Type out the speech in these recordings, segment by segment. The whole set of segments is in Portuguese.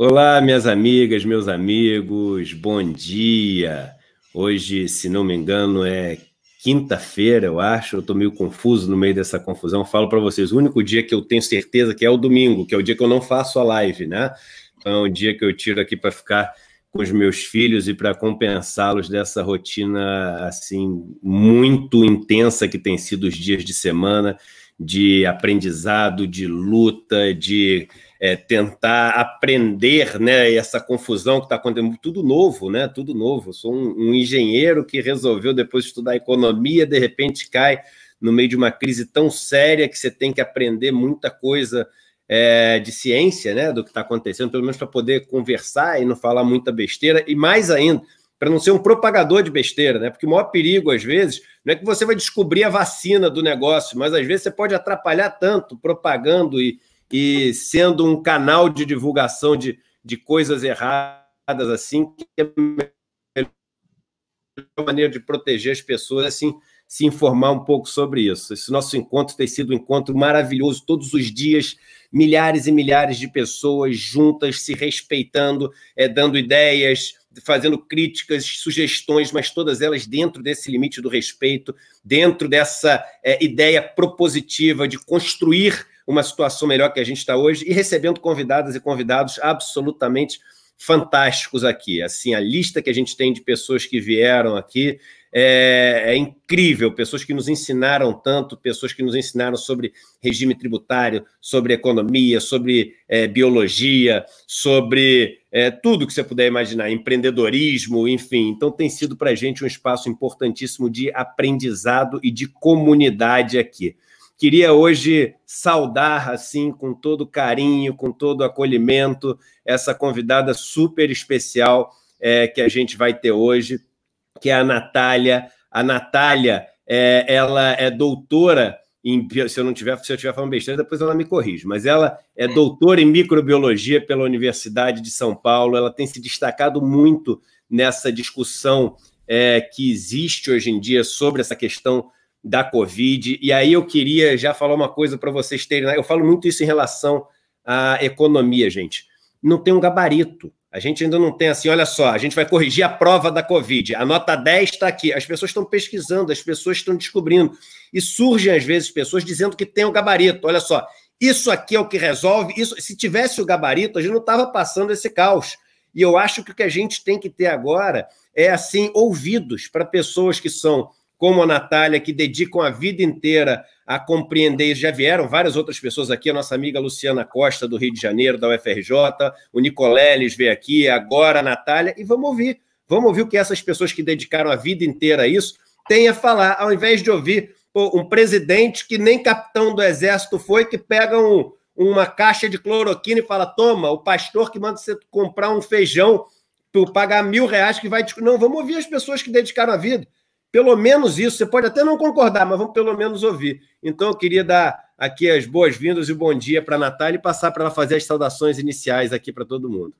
Olá, minhas amigas, meus amigos, bom dia. Hoje, se não me engano, é quinta-feira, eu acho. Eu estou meio confuso no meio dessa confusão. falo para vocês, o único dia que eu tenho certeza que é o domingo, que é o dia que eu não faço a live, né? Então, é o dia que eu tiro aqui para ficar com os meus filhos e para compensá-los dessa rotina assim muito intensa que tem sido os dias de semana de aprendizado, de luta, de é, tentar aprender né, essa confusão que está acontecendo, tudo novo, né? Tudo novo. Eu sou um, um, engenheiro que resolveu depois estudar economia, de repente cai no meio de uma crise tão séria que você tem que aprender muita coisa é, de ciência, né? Do que está acontecendo, pelo menos para poder conversar e não falar muita besteira, e mais ainda, para não ser um propagador de besteira, né? Porque o maior perigo, às vezes, não é que você vai descobrir a vacina do negócio, mas às vezes você pode atrapalhar tanto propagando e e sendo um canal de divulgação de, de coisas erradas, assim, que é a melhor maneira de proteger as pessoas, assim, se informar um pouco sobre isso. Esse nosso encontro tem sido um encontro maravilhoso, todos os dias, milhares e milhares de pessoas juntas, se respeitando, é, dando ideias, fazendo críticas, sugestões, mas todas elas dentro desse limite do respeito, dentro dessa é, ideia propositiva de construir uma situação melhor que a gente está hoje e recebendo convidadas e convidados absolutamente fantásticos aqui. Assim, a lista que a gente tem de pessoas que vieram aqui é, é, incrível. Pessoas que nos ensinaram tanto, pessoas que nos ensinaram sobre regime tributário, sobre economia, sobre é, biologia, sobre é, tudo que você puder imaginar, empreendedorismo, enfim. Então, tem sido para a gente um espaço importantíssimo de aprendizado e de comunidade aqui. Queria hoje saudar, assim, com todo carinho, com todo acolhimento, essa convidada super especial é, que a gente vai ter hoje, que é a Natália. A Natália, é, ela é doutora em, se eu não tiver, se eu tiver falando besteira, depois ela me corrige, mas ela é, é doutora em microbiologia pela Universidade de São Paulo, ela tem se destacado muito nessa discussão é, que existe hoje em dia sobre essa questão da Covid. E aí eu queria já falar uma coisa para vocês terem. Né? Eu falo muito isso em relação à economia, gente. Não tem um gabarito. A gente ainda não tem assim, olha só, a gente vai corrigir a prova da Covid. A nota 10 está aqui. As pessoas estão pesquisando, as pessoas estão descobrindo. E surgem, às vezes, pessoas dizendo que tem o um gabarito. Olha só, isso aqui é o que resolve. Isso, se tivesse o gabarito, a gente não estava passando esse caos. E eu acho que o que a gente tem que ter agora é, assim, ouvidos para pessoas que são como a Natália, que dedicam a vida inteira a compreender. Já vieram várias outras pessoas aqui, a nossa amiga Luciana Costa, do Rio de Janeiro, da UFRJ, o Nicoleles veio aqui, agora a Natália, e vamos ouvir. Vamos ouvir o que essas pessoas que dedicaram a vida inteira a isso têm a falar, ao invés de ouvir pô, um presidente que nem capitão do exército foi, que pega um, uma caixa de cloroquina e fala: toma, o pastor que manda você comprar um feijão, tu pagar mil reais que vai. Não, vamos ouvir as pessoas que dedicaram a vida. Pelo menos isso, você pode até não concordar, mas vamos pelo menos ouvir. Então eu queria dar aqui as boas-vindas e o bom dia para a Natália e passar para ela fazer as saudações iniciais aqui para todo mundo.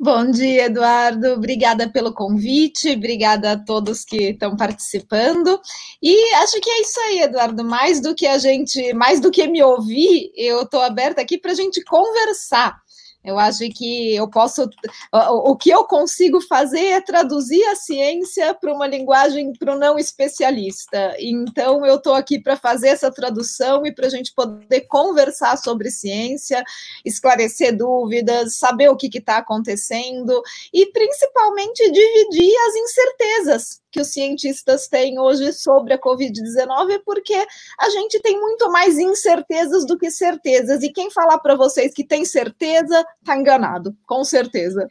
Bom dia, Eduardo. Obrigada pelo convite, obrigada a todos que estão participando. E acho que é isso aí, Eduardo. Mais do que a gente, mais do que me ouvir, eu estou aberta aqui para a gente conversar. Eu acho que eu posso. O que eu consigo fazer é traduzir a ciência para uma linguagem para o não especialista. Então, eu estou aqui para fazer essa tradução e para a gente poder conversar sobre ciência, esclarecer dúvidas, saber o que está acontecendo e, principalmente, dividir as incertezas, que os cientistas têm hoje sobre a Covid-19 é porque a gente tem muito mais incertezas do que certezas. E quem falar para vocês que tem certeza, está enganado, com certeza.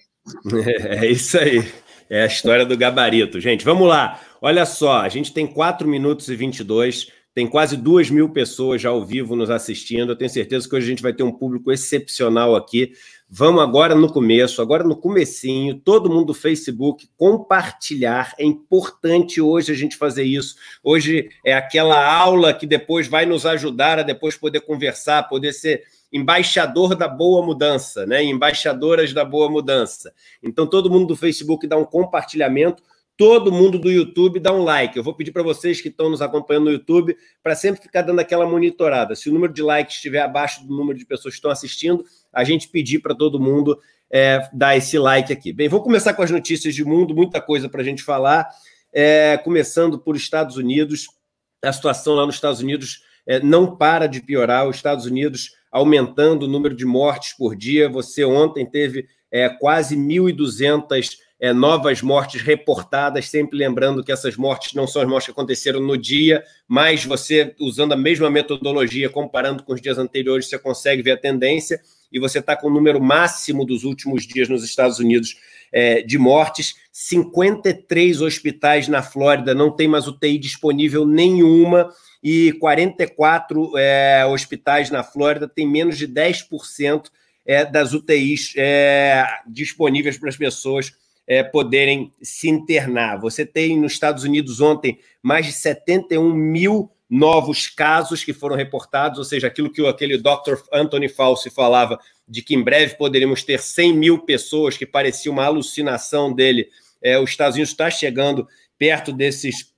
É, é isso aí. É a história do gabarito. Gente, vamos lá. Olha só, a gente tem 4 minutos e 22 tem quase 2 mil pessoas já ao vivo nos assistindo. Eu tenho certeza que hoje a gente vai ter um público excepcional aqui. Vamos agora no começo, agora no comecinho, todo mundo do Facebook compartilhar. É importante hoje a gente fazer isso. Hoje é aquela aula que depois vai nos ajudar a depois poder conversar, poder ser embaixador da boa mudança, né? Embaixadoras da boa mudança. Então todo mundo do Facebook dá um compartilhamento todo mundo do YouTube dá um like. Eu vou pedir para vocês que estão nos acompanhando no YouTube para sempre ficar dando aquela monitorada. Se o número de likes estiver abaixo do número de pessoas que estão assistindo, a gente pedir para todo mundo é, dar esse like aqui. Bem, vou começar com as notícias de mundo, muita coisa para a gente falar. É, começando por Estados Unidos, a situação lá nos Estados Unidos é, não para de piorar. Os Estados Unidos aumentando o número de mortes por dia. Você ontem teve é, quase 1.200 é, novas mortes reportadas, sempre lembrando que essas mortes não são as mortes que aconteceram no dia, mas você, usando a mesma metodologia, comparando com os dias anteriores, você consegue ver a tendência e você está com o número máximo dos últimos dias nos Estados Unidos é, de mortes. 53 hospitais na Flórida não tem mais UTI disponível nenhuma e 44 é, hospitais na Flórida têm menos de 10% é, das UTIs é, disponíveis para as pessoas é, poderem se internar. Você tem nos Estados Unidos ontem mais de 71 mil novos casos que foram reportados, ou seja, aquilo que aquele Dr. Anthony Fauci falava de que em breve poderíamos ter 100 mil pessoas, que parecia uma alucinação dele. É, os Estados Unidos está chegando perto desses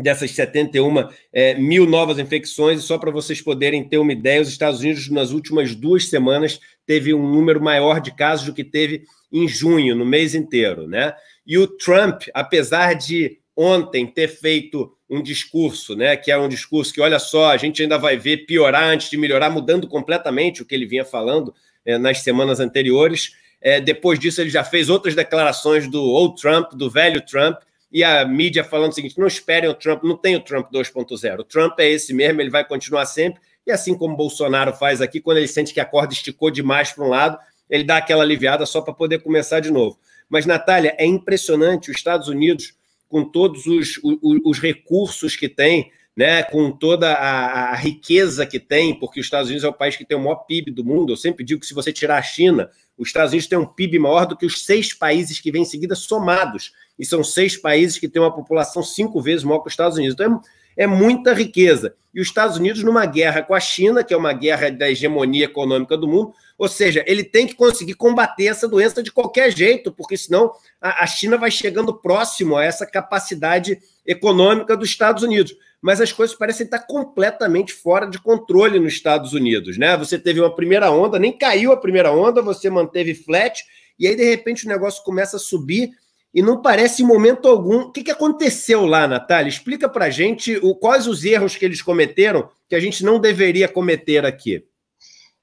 dessas 71 é, mil novas infecções, e só para vocês poderem ter uma ideia, os Estados Unidos, nas últimas duas semanas, teve um número maior de casos do que teve em junho, no mês inteiro, né? E o Trump, apesar de ontem ter feito um discurso, né, que era é um discurso que, olha só, a gente ainda vai ver piorar antes de melhorar, mudando completamente o que ele vinha falando é, nas semanas anteriores. É, depois disso, ele já fez outras declarações do old Trump, do velho Trump, e a mídia falando o seguinte: não esperem o Trump, não tem o Trump 2.0. O Trump é esse mesmo, ele vai continuar sempre. E assim como Bolsonaro faz aqui, quando ele sente que a corda esticou demais para um lado, ele dá aquela aliviada só para poder começar de novo. Mas, Natália, é impressionante os Estados Unidos, com todos os, os, os recursos que tem, né, com toda a, a, riqueza que tem, porque os Estados Unidos é o país que tem o maior PIB do mundo. Eu sempre digo que se você tirar a China, os Estados Unidos têm um PIB maior do que os seis países que vêm em seguida somados. E são seis países que têm uma população cinco vezes maior que os Estados Unidos. Então, é é muita riqueza. E os Estados Unidos numa guerra com a China, que é uma guerra da hegemonia econômica do mundo, ou seja, ele tem que conseguir combater essa doença de qualquer jeito, porque senão a, China vai chegando próximo a essa capacidade econômica dos Estados Unidos. Mas as coisas parecem estar completamente fora de controle nos Estados Unidos, né? Você teve uma primeira onda, nem caiu a primeira onda, você manteve flat, e aí de repente o negócio começa a subir e não parece em momento algum. O que, que aconteceu lá, Natália? Explica para gente o, quais os erros que eles cometeram que a gente não deveria cometer aqui.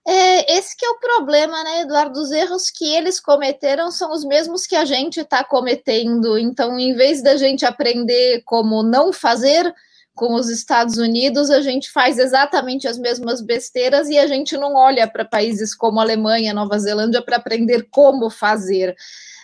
É, esse que é o problema, né, Eduardo? Os erros que eles cometeram são os mesmos que a gente está cometendo. Então, em vez da gente aprender como não fazer com os Estados Unidos, a gente faz exatamente as mesmas besteiras e a gente não olha para países como Alemanha, Nova Zelândia para aprender como fazer.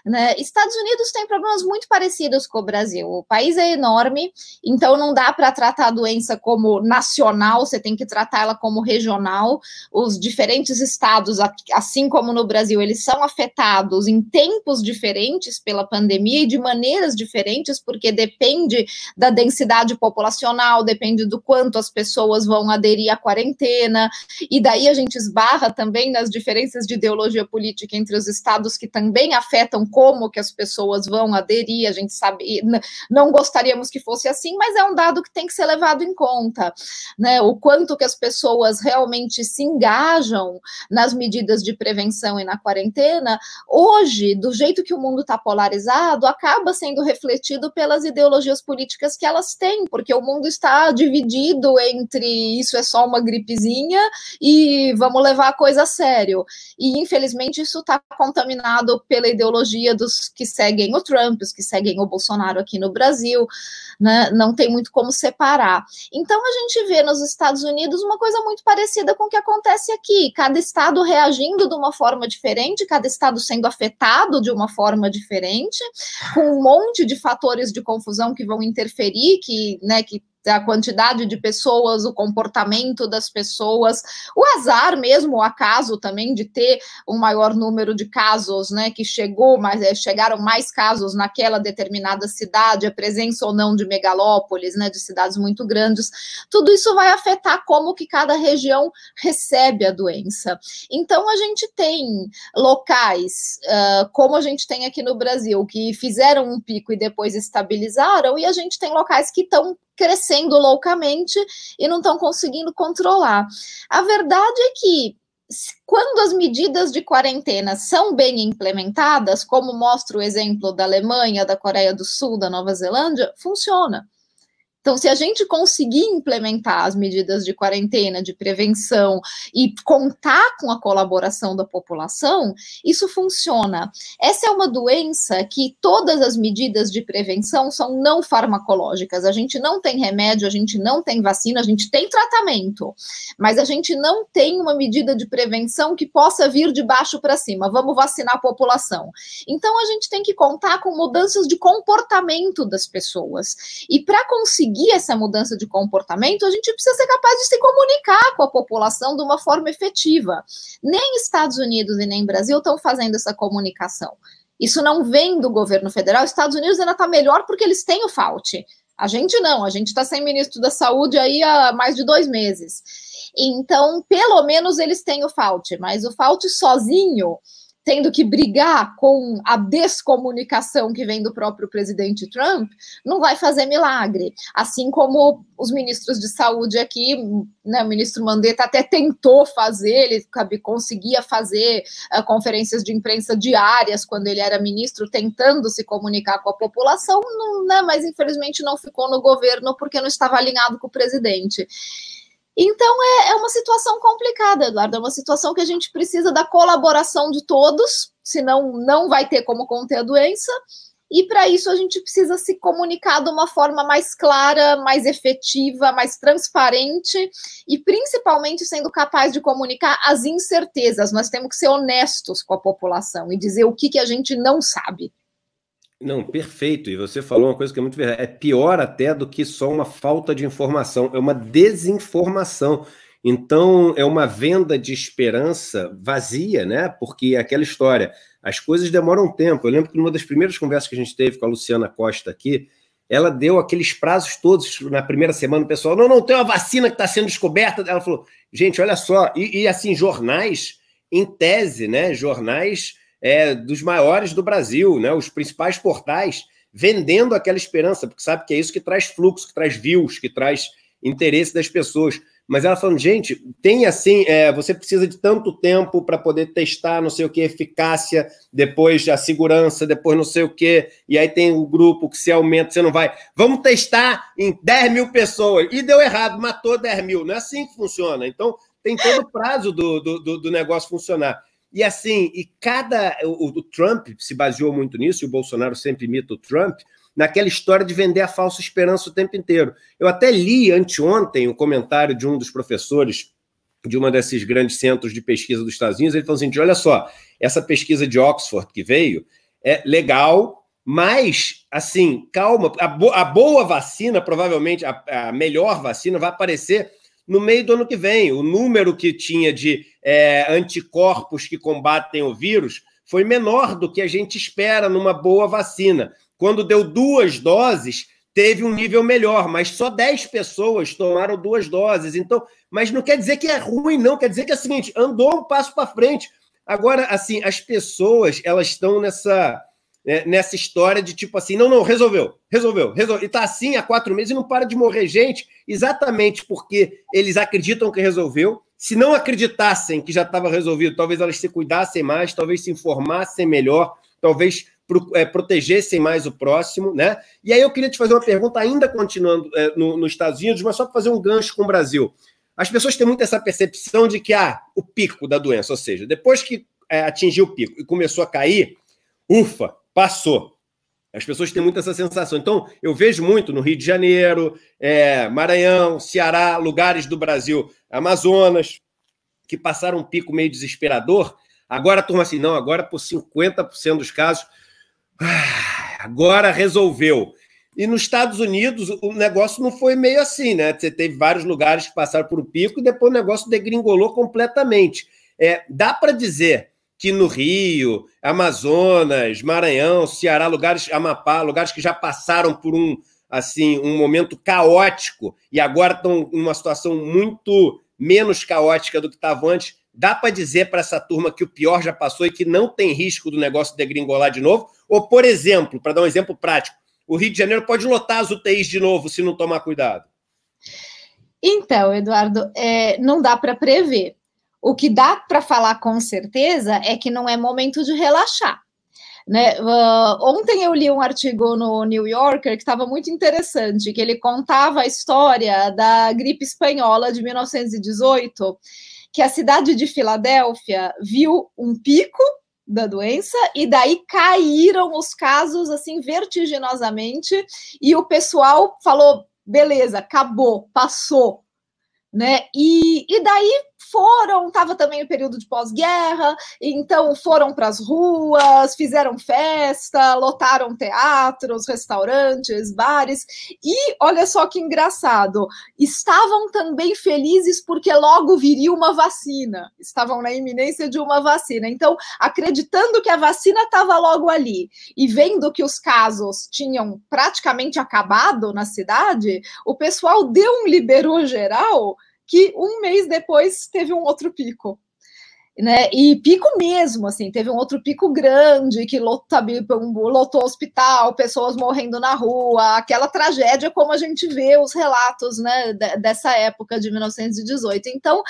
Né? Estados Unidos tem problemas muito parecidos com o Brasil. O país é enorme, então não dá para tratar a doença como nacional, você tem que tratá-la como regional. Os diferentes estados, assim como no Brasil, eles são afetados em tempos diferentes pela pandemia e de maneiras diferentes, porque depende da densidade populacional, depende do quanto as pessoas vão aderir à quarentena, e daí a gente esbarra também nas diferenças de ideologia política entre os estados que também afetam como que as pessoas vão aderir, a gente sabe, não gostaríamos que fosse assim, mas é um dado que tem que ser levado em conta, né? O quanto que as pessoas realmente se engajam nas medidas de prevenção e na quarentena, hoje, do jeito que o mundo está polarizado, acaba sendo refletido pelas ideologias políticas que elas têm, porque o mundo está dividido entre isso é só uma gripezinha e vamos levar a coisa a sério. E infelizmente isso está contaminado pela ideologia maioria dos que seguem o Trump, os que seguem o Bolsonaro aqui no Brasil, né, não tem muito como separar. Então a gente vê nos Estados Unidos uma coisa muito parecida com o que acontece aqui, cada estado reagindo de uma forma diferente, cada estado sendo afetado de uma forma diferente, com um monte de fatores de confusão que vão interferir, que, né, que a quantidade de pessoas, o comportamento das pessoas, o azar mesmo, o acaso também de ter um maior número de casos, né, que chegou, mas é, chegaram mais casos naquela determinada cidade, a presença ou não de megalópolis, né, de cidades muito grandes, tudo isso vai afetar como que cada região recebe a doença. Então a gente tem locais, uh, como a gente tem aqui no Brasil, que fizeram um pico e depois estabilizaram, e a gente tem locais que estão crescendo loucamente e não estão conseguindo controlar. A verdade é que quando as medidas de quarentena são bem implementadas, como mostra o exemplo da Alemanha, da Coreia do Sul, da Nova Zelândia, funciona. Então, se a gente conseguir implementar as medidas de quarentena, de prevenção e contar com a colaboração da população, isso funciona. Essa é uma doença que todas as medidas de prevenção são não farmacológicas. A gente não tem remédio, a gente não tem vacina, a gente tem tratamento, mas a gente não tem uma medida de prevenção que possa vir de baixo para cima. Vamos vacinar a população. Então, a gente tem que contar com mudanças de comportamento das pessoas. E para conseguir conseguir essa mudança de comportamento, a gente precisa ser capaz de se comunicar com a população de uma forma efetiva. Nem Estados Unidos e nem Brasil estão fazendo essa comunicação. Isso não vem do governo federal. Estados Unidos ainda está melhor porque eles têm o FAUT. A gente não, a gente está sem ministro da saúde aí há mais de dois meses. Então, pelo menos eles têm o FAUT, mas o FAUT sozinho tendo que brigar com a descomunicação que vem do próprio presidente Trump, não vai fazer milagre. Assim como os ministros de saúde aqui, né, o ministro Mandetta até tentou fazer, ele conseguia fazer uh, conferências de imprensa diárias quando ele era ministro, tentando se comunicar com a população, não, né, mas infelizmente não ficou no governo porque não estava alinhado com o presidente. Então é, é uma situação complicada, Eduardo. É uma situação que a gente precisa da colaboração de todos, senão não vai ter como conter a doença. E para isso a gente precisa se comunicar de uma forma mais clara, mais efetiva, mais transparente e principalmente sendo capaz de comunicar as incertezas. Nós temos que ser honestos com a população e dizer o que, que a gente não sabe. Não, perfeito. E você falou uma coisa que é muito verdade. É pior até do que só uma falta de informação, é uma desinformação. Então, é uma venda de esperança vazia, né? Porque é aquela história, as coisas demoram tempo. Eu lembro que numa das primeiras conversas que a gente teve com a Luciana Costa aqui, ela deu aqueles prazos todos na primeira semana, o pessoal, não, não, tem uma vacina que está sendo descoberta. Ela falou, gente, olha só, e, e assim, jornais, em tese, né? Jornais é, dos maiores do Brasil, né? os principais portais, vendendo aquela esperança, porque sabe que é isso que traz fluxo, que traz views, que traz interesse das pessoas. Mas ela falando, gente, tem assim, é, você precisa de tanto tempo para poder testar não sei o que, eficácia, depois a segurança, depois não sei o que, e aí tem o grupo que se aumenta, você não vai. Vamos testar em 10 mil pessoas. E deu errado, matou 10 mil. Não é assim que funciona. Então, tem todo o prazo do, do, do negócio funcionar. E assim, e cada. O, o Trump se baseou muito nisso, e o Bolsonaro sempre imita o Trump, naquela história de vender a falsa esperança o tempo inteiro. Eu até li anteontem o um comentário de um dos professores de uma desses grandes centros de pesquisa dos Estados Unidos, ele falou assim: olha só, essa pesquisa de Oxford que veio é legal, mas assim, calma, a, bo a boa vacina, provavelmente a, a melhor vacina, vai aparecer no meio do ano que vem. O número que tinha de é, anticorpos que combatem o vírus foi menor do que a gente espera numa boa vacina. Quando deu duas doses, teve um nível melhor, mas só 10 pessoas tomaram duas doses. Então, mas não quer dizer que é ruim, não. Quer dizer que é o seguinte, andou um passo para frente. Agora, assim, as pessoas elas estão nessa é, nessa história de tipo assim, não, não, resolveu, resolveu, resolveu. E tá assim há quatro meses e não para de morrer gente, exatamente porque eles acreditam que resolveu. Se não acreditassem que já estava resolvido, talvez elas se cuidassem mais, talvez se informassem melhor, talvez pro, é, protegessem mais o próximo, né? E aí eu queria te fazer uma pergunta, ainda continuando é, no, nos Estados Unidos, mas só para fazer um gancho com o Brasil. As pessoas têm muito essa percepção de que ah, o pico da doença, ou seja, depois que é, atingiu o pico e começou a cair, ufa, Passou. As pessoas têm muito essa sensação. Então, eu vejo muito no Rio de Janeiro, é, Maranhão, Ceará, lugares do Brasil, Amazonas, que passaram um pico meio desesperador. Agora turma assim, não, agora por 50% dos casos, ah, agora resolveu. E nos Estados Unidos o negócio não foi meio assim, né? Você teve vários lugares que passaram por um pico e depois o negócio degringolou completamente. É, dá para dizer que no Rio, Amazonas, Maranhão, Ceará, lugares Amapá, lugares que já passaram por um assim um momento caótico e agora estão em uma situação muito menos caótica do que estavam antes. Dá para dizer para essa turma que o pior já passou e que não tem risco do negócio degringolar de novo? Ou, por exemplo, para dar um exemplo prático, o Rio de Janeiro pode lotar as UTIs de novo se não tomar cuidado? Então, Eduardo, é, não dá para prever. O que dá para falar com certeza é que não é momento de relaxar. Né? Uh, ontem eu li um artigo no New Yorker que estava muito interessante, que ele contava a história da gripe espanhola de 1918, que a cidade de Filadélfia viu um pico da doença e daí caíram os casos assim vertiginosamente e o pessoal falou beleza acabou passou né e, e daí foram, estava também o período de pós-guerra, então foram para as ruas, fizeram festa, lotaram teatros, restaurantes, bares, e olha só que engraçado, estavam também felizes porque logo viria uma vacina, estavam na iminência de uma vacina, então acreditando que a vacina estava logo ali e vendo que os casos tinham praticamente acabado na cidade, o pessoal deu um liberou geral que um mês depois teve um outro pico. Né? E pico mesmo, assim, teve um outro pico grande que lotou hospital, pessoas morrendo na rua, aquela tragédia como a gente vê os relatos, né, dessa época de 1918. Então,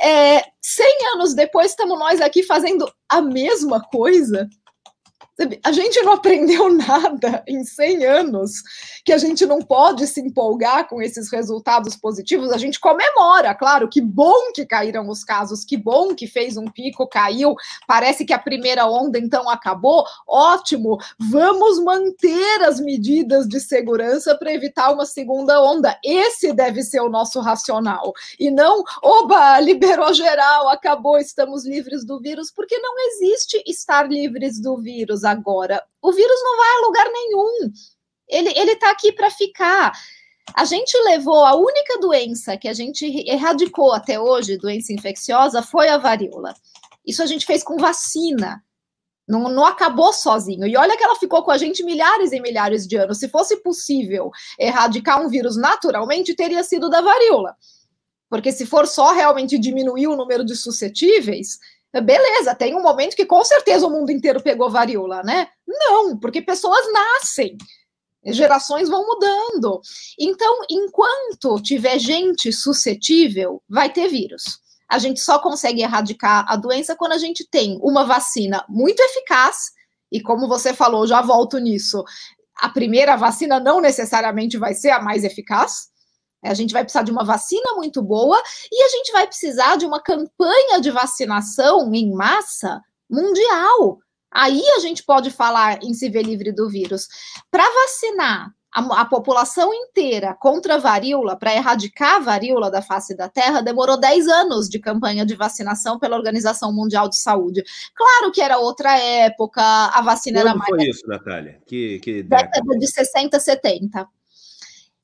é, 100 anos depois estamos nós aqui fazendo a mesma coisa, a gente não aprendeu nada em 100 anos que a gente não pode se empolgar com esses resultados positivos. A gente comemora, claro, que bom que caíram os casos, que bom que fez um pico, caiu. Parece que a primeira onda então acabou. Ótimo, vamos manter as medidas de segurança para evitar uma segunda onda. Esse deve ser o nosso racional. E não, oba, liberou geral, acabou, estamos livres do vírus, porque não existe estar livres do vírus agora. O vírus não vai a lugar nenhum. Ele está aqui para ficar. A gente levou a única doença que a gente erradicou até hoje, doença infecciosa, foi a varíola. Isso a gente fez com vacina. Não, não, acabou sozinho. E olha que ela ficou com a gente milhares e milhares de anos. Se fosse possível erradicar um vírus naturalmente, teria sido da varíola. Porque se for só realmente diminuir o número de suscetíveis, beleza, tem um momento que com certeza o mundo inteiro pegou varíola, né? Não, porque pessoas nascem. Gerações vão mudando. Então, enquanto tiver gente suscetível, vai ter vírus. A gente só consegue erradicar a doença quando a gente tem uma vacina muito eficaz. E como você falou, já volto nisso. A primeira vacina não necessariamente vai ser a mais eficaz, é, a gente vai precisar de uma vacina muito boa e a gente vai precisar de uma campanha de vacinação em massa mundial. Aí a gente pode falar em se ver livre do vírus. Para vacinar a, a, população inteira contra a varíola, para erradicar a varíola da face da Terra, demorou 10 anos de campanha de vacinação pela Organização Mundial de Saúde. Claro que era outra época, a vacina Quando era mais. Foi isso, Natália? Que, que década, década de 60, 70.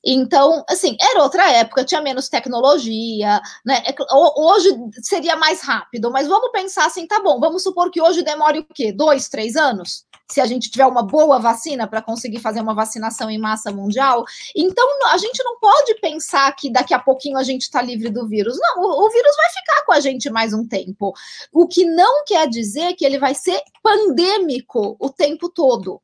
Então, assim, era outra época, tinha menos tecnologia, né? É hoje seria mais rápido, mas vamos pensar assim, tá bom, vamos supor que hoje demore o quê? Dois, três anos? Se a gente tiver uma boa vacina para conseguir fazer uma vacinação em massa mundial. Então, a gente não pode pensar que daqui a pouquinho a gente está livre do vírus. Não, o, o vírus vai ficar com a gente mais um tempo. O que não quer dizer que ele vai ser pandêmico o tempo todo.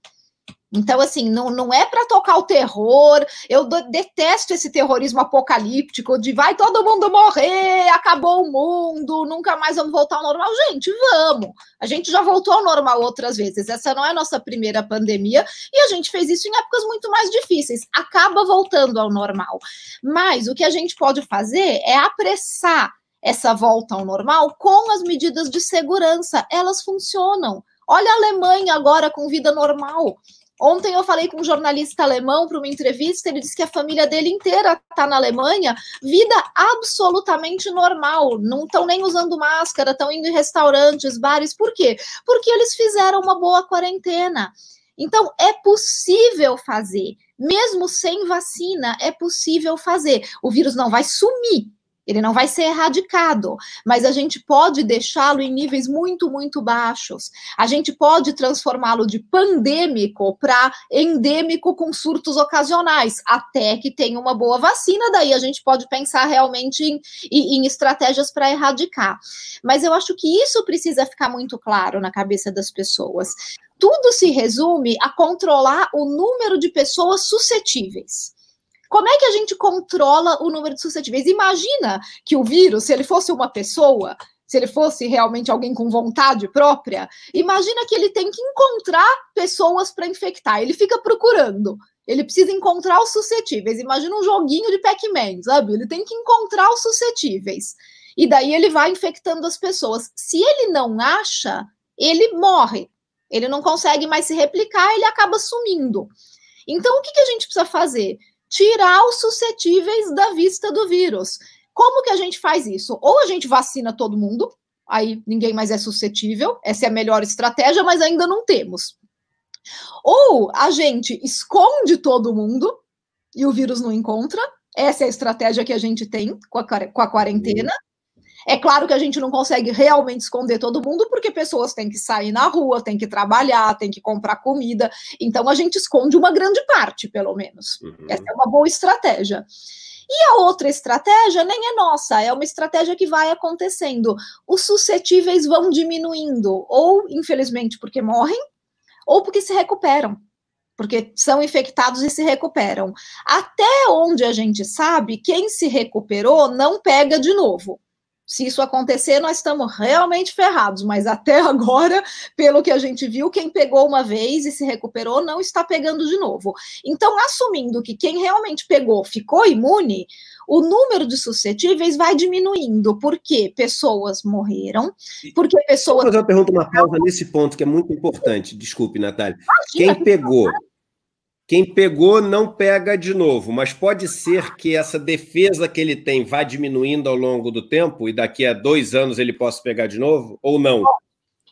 Então, assim, não, não é para tocar o terror. Eu do, detesto esse terrorismo apocalíptico de vai todo mundo morrer, acabou o mundo, nunca mais vamos voltar ao normal. Gente, vamos! A gente já voltou ao normal outras vezes. Essa não é a nossa primeira pandemia e a gente fez isso em épocas muito mais difíceis. Acaba voltando ao normal. Mas o que a gente pode fazer é apressar essa volta ao normal com as medidas de segurança. Elas funcionam. Olha a Alemanha agora com vida normal. Ontem eu falei com um jornalista alemão para uma entrevista, ele disse que a família dele inteira está na Alemanha, vida absolutamente normal, não estão nem usando máscara, estão indo em restaurantes, bares, por quê? Porque eles fizeram uma boa quarentena. Então é possível fazer, mesmo sem vacina, é possível fazer. O vírus não vai sumir, ele não vai ser erradicado, mas a gente pode deixá-lo em níveis muito, muito baixos. A gente pode transformá-lo de pandêmico para endêmico com surtos ocasionais, até que tenha uma boa vacina. Daí a gente pode pensar realmente em, em, em estratégias para erradicar. Mas eu acho que isso precisa ficar muito claro na cabeça das pessoas. Tudo se resume a controlar o número de pessoas suscetíveis. Como é que a gente controla o número de suscetíveis? Imagina que o vírus, se ele fosse uma pessoa, se ele fosse realmente alguém com vontade própria, imagina que ele tem que encontrar pessoas para infectar. Ele fica procurando. Ele precisa encontrar os suscetíveis. Imagina um joguinho de Pac-Man, sabe? Ele tem que encontrar os suscetíveis. E daí ele vai infectando as pessoas. Se ele não acha, ele morre. Ele não consegue mais se replicar, ele acaba sumindo. Então, o que, que a gente precisa fazer? tirar os suscetíveis da vista do vírus. Como que a gente faz isso? Ou a gente vacina todo mundo, aí ninguém mais é suscetível, essa é a melhor estratégia, mas ainda não temos. Ou a gente esconde todo mundo e o vírus não encontra, essa é a estratégia que a gente tem com a, com a quarentena. É claro que a gente não consegue realmente esconder todo mundo, porque pessoas têm que sair na rua, têm que trabalhar, têm que comprar comida. Então a gente esconde uma grande parte, pelo menos. Uhum. Essa é uma boa estratégia. E a outra estratégia nem é nossa, é uma estratégia que vai acontecendo. Os suscetíveis vão diminuindo, ou infelizmente porque morrem, ou porque se recuperam, porque são infectados e se recuperam. Até onde a gente sabe, quem se recuperou não pega de novo. Se isso acontecer, nós estamos realmente ferrados, mas até agora, pelo que a gente viu, quem pegou uma vez e se recuperou não está pegando de novo. Então, assumindo que quem realmente pegou ficou imune, o número de suscetíveis vai diminuindo, porque pessoas morreram, porque pessoas. Vou fazer uma pergunta, uma pausa nesse ponto que é muito importante. Desculpe, Natália. Imagina, quem pegou. Quem pegou não pega de novo, mas pode ser que essa defesa que ele tem vá diminuindo ao longo do tempo e daqui a dois anos ele possa pegar de novo ou não?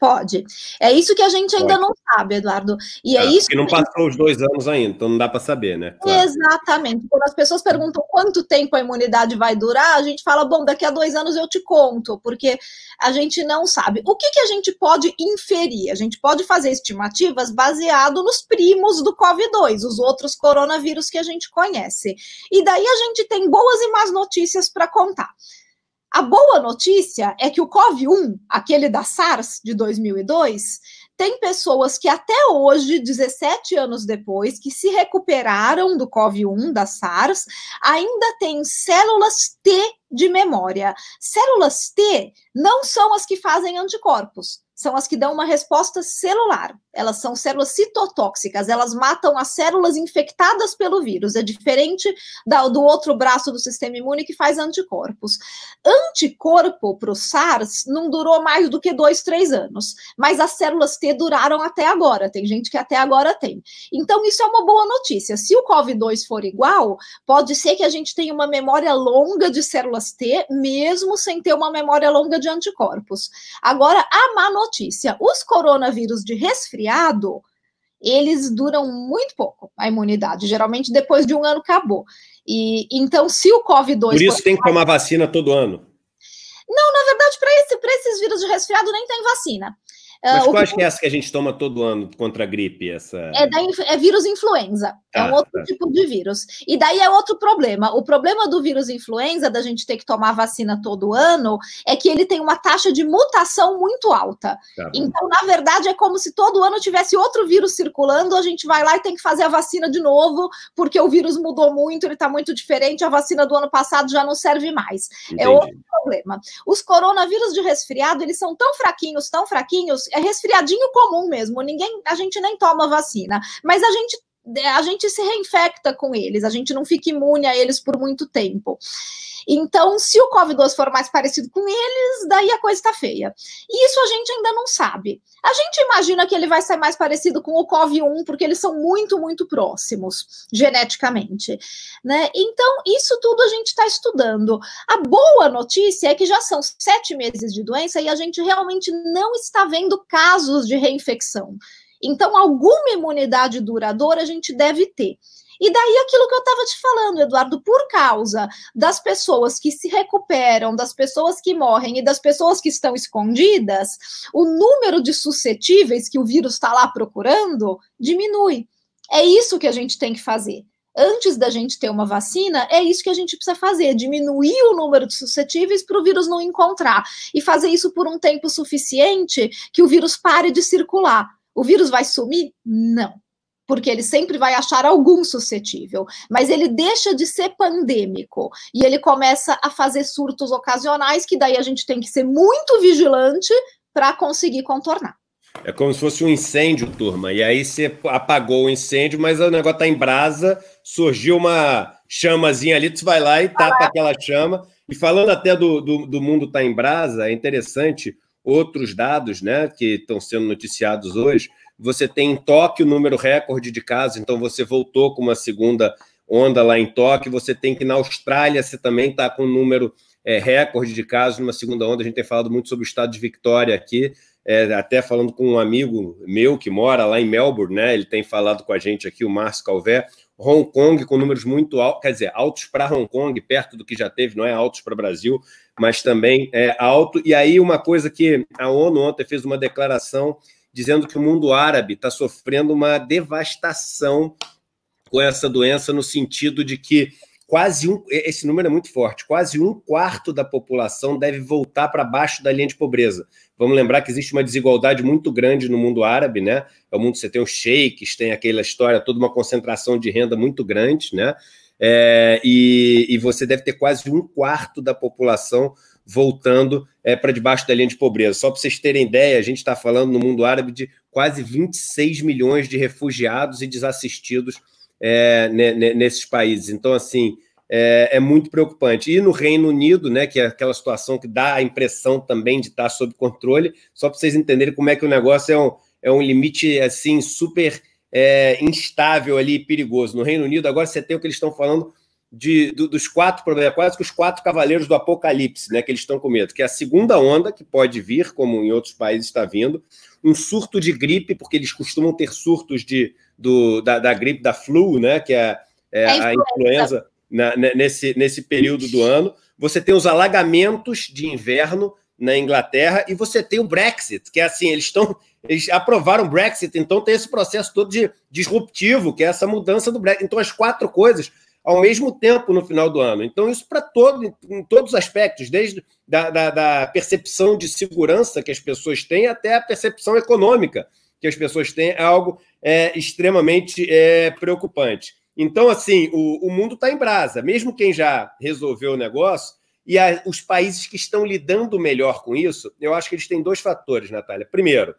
pode. É isso que a gente ainda pode. não sabe, Eduardo. E é, é isso. Que não passou os dois anos ainda, então não dá para saber, né? Claro. Exatamente. Quando as pessoas perguntam quanto tempo a imunidade vai durar, a gente fala, bom, daqui a dois anos eu te conto, porque a gente não sabe. O que, que a gente pode inferir? A gente pode fazer estimativas baseado nos primos do COVID-2, os outros coronavírus que a gente conhece. E daí a gente tem boas e más notícias para contar. A boa notícia é que o COV-1, aquele da SARS de 2002, tem pessoas que até hoje, 17 anos depois, que se recuperaram do COV-1, da SARS, ainda têm células T de memória. Células T não são as que fazem anticorpos, são as que dão uma resposta celular. Elas são células citotóxicas, elas matam as células infectadas pelo vírus. É diferente da, do outro braço do sistema imune que faz anticorpos. Anticorpo para o SARS não durou mais do que dois, três anos, mas as células T duraram até agora. Tem gente que até agora tem. Então, isso é uma boa notícia. Se o COVID-2 for igual, pode ser que a gente tenha uma memória longa de células T, mesmo sem ter uma memória longa de anticorpos. Agora, a má notícia notícia: os coronavírus de resfriado, eles duram muito pouco a imunidade. Geralmente depois de um ano acabou. E então, se o COVID-2. Por isso tem que tomar vacina todo ano. Não, na verdade, para esse, esses vírus de resfriado nem tem vacina. É, Mas uh, qual que... é essa que a gente toma todo ano contra a gripe? Essa... É, da, é vírus influenza. Ah, é um ah, outro tá. tipo de vírus. E daí é outro problema. O problema do vírus influenza, da gente ter que tomar vacina todo ano, é que ele tem uma taxa de mutação muito alta. Tá então, na verdade, é como se todo ano tivesse outro vírus circulando, a gente vai lá e tem que fazer a vacina de novo, porque o vírus mudou muito, ele está muito diferente, a vacina do ano passado já não serve mais. É Entendi. É outro problema. Os coronavírus de resfriado, eles são tão fraquinhos, tão fraquinhos, é resfriadinho comum mesmo, ninguém, a gente nem toma vacina, mas a gente a gente se reinfecta com eles, a gente não fica imune a eles por muito tempo. Então, se o COVID-2 for mais parecido com eles, daí a coisa está feia. E isso a gente ainda não sabe. A gente imagina que ele vai ser mais parecido com o covid 1 porque eles são muito, muito próximos geneticamente. Né? Então, isso tudo a gente está estudando. A boa notícia é que já são sete meses de doença e a gente realmente não está vendo casos de reinfecção. Então, alguma imunidade duradoura a gente deve ter. E daí aquilo que eu estava te falando, Eduardo, por causa das pessoas que se recuperam, das pessoas que morrem e das pessoas que estão escondidas, o número de suscetíveis que o vírus está lá procurando diminui. É isso que a gente tem que fazer antes da gente ter uma vacina, é isso que a gente precisa fazer: diminuir o número de suscetíveis para o vírus não encontrar e fazer isso por um tempo suficiente que o vírus pare de circular. O vírus vai sumir? Não. Porque ele sempre vai achar algum suscetível, mas ele deixa de ser pandêmico e ele começa a fazer surtos ocasionais, que daí a gente tem que ser muito vigilante para conseguir contornar. É como se fosse um incêndio, turma. E aí você apagou o incêndio, mas o negócio está em brasa, surgiu uma chamazinha ali, tu vai lá e tapa ah, é. aquela chama. E falando até do, do, do mundo tá em brasa, é interessante outros dados né, que estão sendo noticiados hoje. Você tem em Tóquio o número recorde de casos, então você voltou com uma segunda onda lá em Tóquio. Você tem que na Austrália você também está com um número é, recorde de casos numa segunda onda. A gente tem falado muito sobre o estado de Vitória aqui, é, até falando com um amigo meu que mora lá em Melbourne, né? Ele tem falado com a gente aqui, o Márcio Calvé. Hong Kong com números muito altos, quer dizer, altos para Hong Kong, perto do que já teve, não é altos para o Brasil, mas também é alto. E aí, uma coisa que a ONU ontem fez uma declaração dizendo que o mundo árabe está sofrendo uma devastação com essa doença, no sentido de que quase um, esse número é muito forte, quase um quarto da população deve voltar para baixo da linha de pobreza. Vamos lembrar que existe uma desigualdade muito grande no mundo árabe, né? É o mundo você tem os sheiks, tem aquela história, toda uma concentração de renda muito grande, né? É, e, e você deve ter quase um quarto da população voltando é, para debaixo da linha de pobreza. Só para vocês terem ideia, a gente está falando no mundo árabe de quase 26 milhões de refugiados e desassistidos é, nesses países. Então, assim, é, é, muito preocupante. E no Reino Unido, né, que é aquela situação que dá a impressão também de estar sob controle, só para vocês entenderem como é que o negócio é um, é um limite assim super é, instável ali, perigoso. No Reino Unido, agora você tem o que eles estão falando de, do, dos quatro problemas, é quase que os quatro cavaleiros do apocalipse, né, que eles estão com medo, que é a segunda onda, que pode vir, como em outros países está vindo, um surto de gripe, porque eles costumam ter surtos de, do, da, da gripe, da flu, né, que é, é, é a influenza na, né, nesse, nesse período do ano. Você tem os alagamentos de inverno na Inglaterra e você tem o Brexit, que é assim, eles estão eles aprovaram o Brexit, então tem esse processo todo de disruptivo, que é essa mudança do Brexit. Então as quatro coisas ao mesmo tempo no final do ano. Então isso para todo em todos os aspectos, desde da, da, da percepção de segurança que as pessoas têm até a percepção econômica que as pessoas têm, é algo é, extremamente é, preocupante. Então, assim, o, o mundo está em brasa. Mesmo quem já resolveu o negócio, e a, os países que estão lidando melhor com isso, eu acho que eles têm dois fatores, Natália. Primeiro,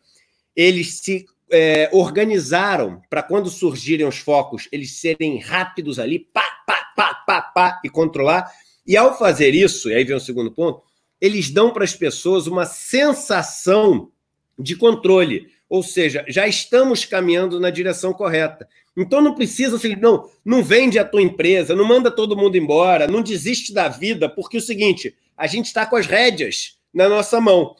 eles se é, organizaram para quando surgirem os focos, eles serem rápidos ali, pá, pá, pá, pá, pá, e controlar. E ao fazer isso, e aí vem o segundo ponto, eles dão para as pessoas uma sensação de controle. Ou seja, já estamos caminhando na direção correta. Então não precisa, assim, não, não vende a tua empresa, não manda todo mundo embora, não desiste da vida, porque é o seguinte, a gente está com as rédeas na nossa mão.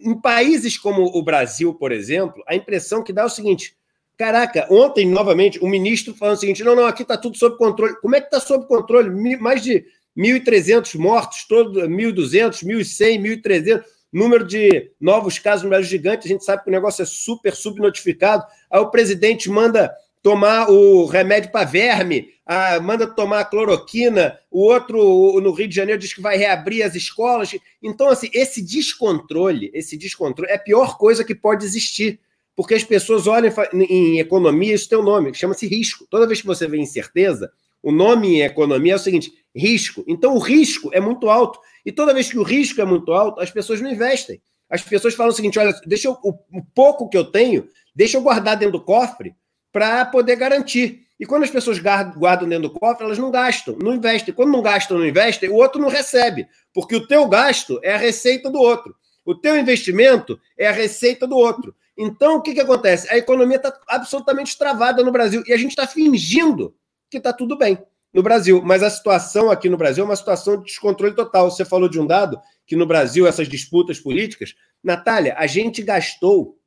Em países como o Brasil, por exemplo, a impressão que dá é o seguinte: caraca, ontem, novamente, o ministro falando o seguinte: não, não, aqui está tudo sob controle. Como é que está sob controle? Mais de 1.300 mortos, todo, 1.200, 1.100, 1.300 número de novos casos no Brasil gigante, a gente sabe que o negócio é super subnotificado. Aí o presidente manda tomar o remédio para verme, a, manda tomar a cloroquina, o outro o, no Rio de Janeiro diz que vai reabrir as escolas. Então, assim, esse descontrole, esse descontrole é a pior coisa que pode existir. Porque as pessoas olham em economia, isso tem um nome, chama-se risco. Toda vez que você vê incerteza, o nome em economia é o seguinte: risco. Então o risco é muito alto. E toda vez que o risco é muito alto, as pessoas não investem. As pessoas falam o seguinte: olha, deixa eu, o pouco que eu tenho, deixa eu guardar dentro do cofre para poder garantir. E quando as pessoas guardam dentro do cofre, elas não gastam, não investem. Quando não gastam, não investem, o outro não recebe, porque o teu gasto é a receita do outro. O teu investimento é a receita do outro. Então, o que, que acontece? A economia está absolutamente travada no Brasil e a gente está fingindo que está tudo bem no Brasil. Mas a situação aqui no Brasil é uma situação de descontrole total. Você falou de um dado que no Brasil essas disputas políticas. Natália, a gente gastou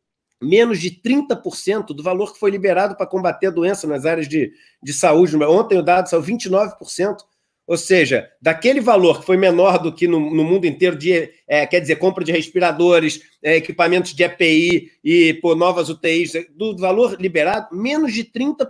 menos de 30% do valor que foi liberado para combater a doença nas áreas de, de saúde. Ontem o dado saiu 29%. Ou seja, daquele valor que foi menor do que no, no mundo inteiro, de, é, quer dizer, compra de respiradores, é, equipamentos de EPI e pô, novas UTIs, é, do valor liberado, menos de 30%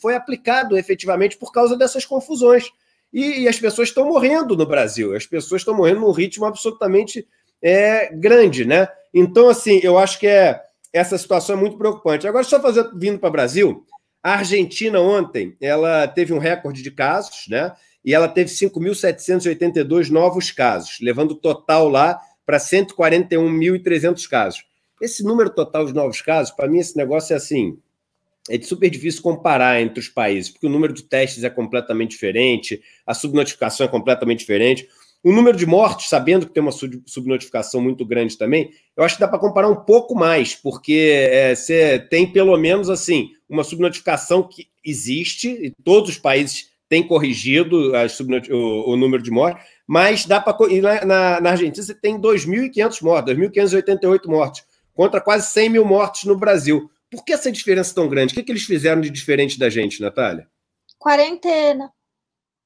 foi aplicado efetivamente por causa dessas confusões. E, e as pessoas estão morrendo no Brasil, as pessoas estão morrendo num ritmo absolutamente é, grande, né? Então, assim, eu acho que é, essa situação é muito preocupante. Agora, só fazer, vindo para o Brasil, a Argentina ontem, ela teve um recorde de casos, né? e ela teve 5.782 novos casos, levando o total lá para 141.300 casos. Esse número total de novos casos, para mim, esse negócio é assim. É super difícil comparar entre os países, porque o número de testes é completamente diferente, a subnotificação é completamente diferente. O número de mortes, sabendo que tem uma subnotificação muito grande também, eu acho que dá para comparar um pouco mais, porque você é, tem pelo menos assim uma subnotificação que existe, e todos os países tem corrigido o, o, número de mortes, mas dá para. Na, na, Argentina você tem 2.500 mortes, 2.588 mortes, contra quase 100 mil mortes no Brasil. Por que essa diferença tão grande? O que, que eles fizeram de diferente da gente, Natália? Quarentena.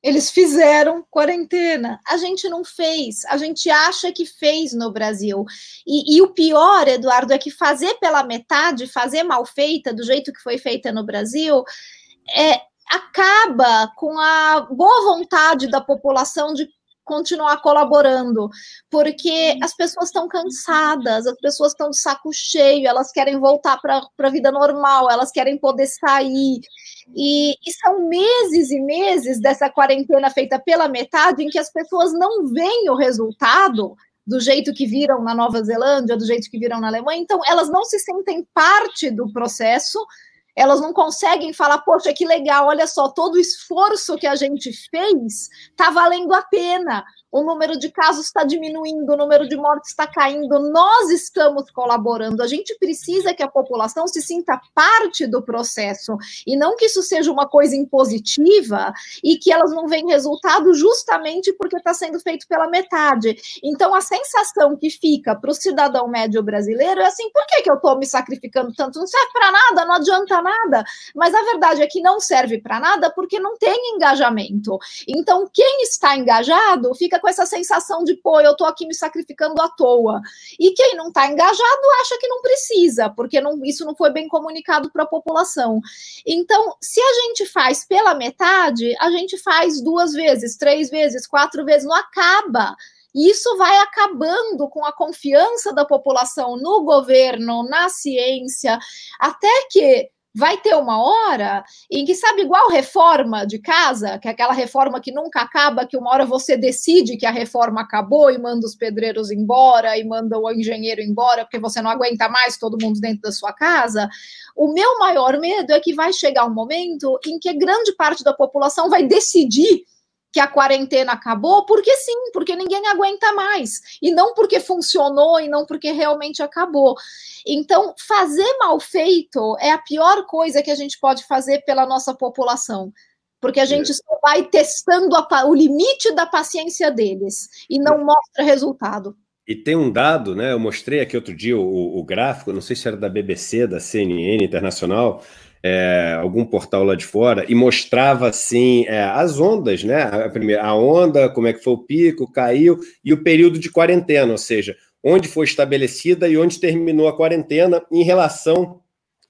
Eles fizeram quarentena. A gente não fez. A gente acha que fez no Brasil. E, e, o pior, Eduardo, é que fazer pela metade, fazer mal feita, do jeito que foi feita no Brasil, é, acaba com a boa vontade da população de continuar colaborando, porque as pessoas estão cansadas, as pessoas estão de saco cheio, elas querem voltar para a vida normal, elas querem poder sair. E, e, são meses e meses dessa quarentena feita pela metade em que as pessoas não veem o resultado do jeito que viram na Nova Zelândia, do jeito que viram na Alemanha, então elas não se sentem parte do processo elas não conseguem falar, poxa, que legal, olha só, todo o esforço que a gente fez está valendo a pena, o número de casos está diminuindo, o número de mortes está caindo, nós estamos colaborando. A gente precisa que a população se sinta parte do processo e não que isso seja uma coisa impositiva e que elas não veem resultado justamente porque está sendo feito pela metade. Então, a sensação que fica para o cidadão médio brasileiro é assim: por que, que eu estou me sacrificando tanto? Não serve para nada, não adianta nada. Mas a verdade é que não serve para nada porque não tem engajamento. Então, quem está engajado fica com essa sensação de, pô, eu tô aqui me sacrificando à toa. E quem não está engajado acha que não precisa, porque não, isso não foi bem comunicado para a população. Então, se a gente faz pela metade, a gente faz duas vezes, três vezes, quatro vezes, não acaba. E isso vai acabando com a confiança da população no governo, na ciência, até que vai ter uma hora em que, sabe, igual reforma de casa, que é aquela reforma que nunca acaba, que uma hora você decide que a reforma acabou e manda os pedreiros embora e manda o engenheiro embora, porque você não aguenta mais todo mundo dentro da sua casa. O meu maior medo é que vai chegar um momento em que grande parte da população vai decidir que a quarentena acabou, porque sim, porque ninguém aguenta mais, e não porque funcionou e não porque realmente acabou. Então, fazer mal feito é a pior coisa que a gente pode fazer pela nossa população porque a gente é. só vai testando a, o limite da paciência deles e não é. mostra resultado. E tem um dado, né? Eu mostrei aqui outro dia o, o gráfico, não sei se era da BBC, da CNN Internacional, é, algum portal lá de fora, e mostrava assim é, as ondas, né? A, primeira, a onda, como é que foi o pico, caiu, e o período de quarentena, ou seja, onde foi estabelecida e onde terminou a quarentena em relação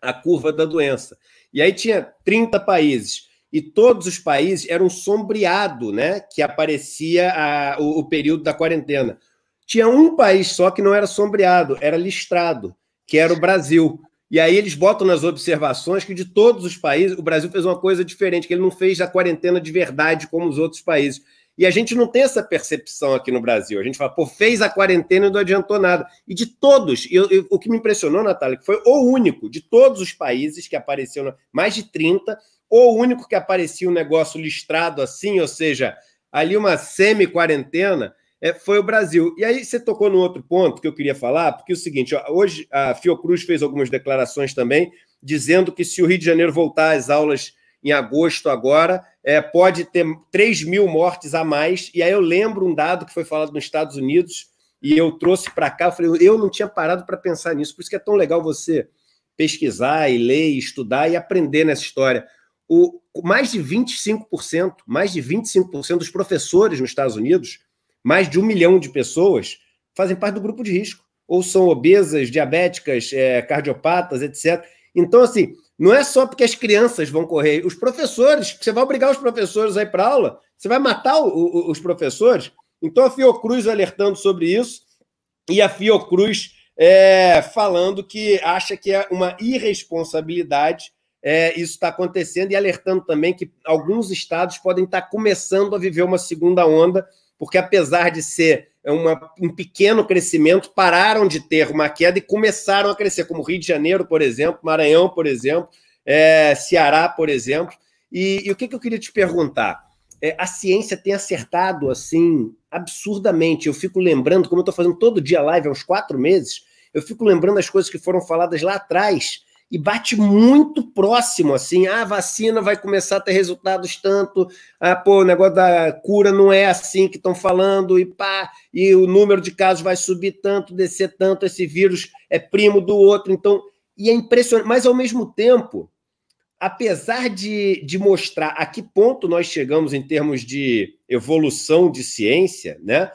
à curva da doença. E aí tinha 30 países e todos os países eram sombreado, né? Que aparecia a, o, o, período da quarentena. Tinha um país só que não era sombreado, era listrado, que era o Brasil. E aí eles botam nas observações que de todos os países, o Brasil fez uma coisa diferente, que ele não fez a quarentena de verdade como os outros países. E a gente não tem essa percepção aqui no Brasil. A gente fala, pô, fez a quarentena e não adiantou nada. E de todos, eu, eu, o que me impressionou, Natália, que foi o único de todos os países que apareceu, mais de 30, o único que aparecia um negócio listrado assim, ou seja, ali uma semi-quarentena, é, foi o Brasil. E aí você tocou no outro ponto que eu queria falar, porque é o seguinte: ó, hoje a Fiocruz fez algumas declarações também, dizendo que se o Rio de Janeiro voltar às aulas em agosto agora, é, pode ter 3 mil mortes a mais. E aí eu lembro um dado que foi falado nos Estados Unidos, e eu trouxe para cá, eu falei, eu não tinha parado para pensar nisso, por isso que é tão legal você pesquisar e ler, e estudar e aprender nessa história. O, mais de 25%, mais de 25% dos professores nos Estados Unidos mais de um milhão de pessoas fazem parte do grupo de risco, ou são obesas, diabéticas, é, cardiopatas, etc. Então, assim, não é só porque as crianças vão correr, os professores, você vai obrigar os professores a ir para aula, você vai matar o, o, os professores. Então, a Fiocruz alertando sobre isso e a Fiocruz é, falando que acha que é uma irresponsabilidade é, isso está acontecendo e alertando também que alguns estados podem estar tá começando a viver uma segunda onda porque apesar de ser uma, um pequeno crescimento, pararam de ter uma queda e começaram a crescer, como Rio de Janeiro, por exemplo, Maranhão, por exemplo, é, Ceará, por exemplo. E, e, o que, que eu queria te perguntar? É, a ciência tem acertado assim absurdamente. Eu fico lembrando, como eu estou fazendo todo dia live há uns quatro meses, eu fico lembrando as coisas que foram faladas lá atrás e bate muito próximo, assim, ah, a vacina vai começar a ter resultados tanto, ah, pô, o negócio da cura não é assim que estão falando, e pá, e o número de casos vai subir tanto, descer tanto, esse vírus é primo do outro, então, e é impressionante, mas ao mesmo tempo, apesar de, de mostrar a que ponto nós chegamos em termos de evolução de ciência, né,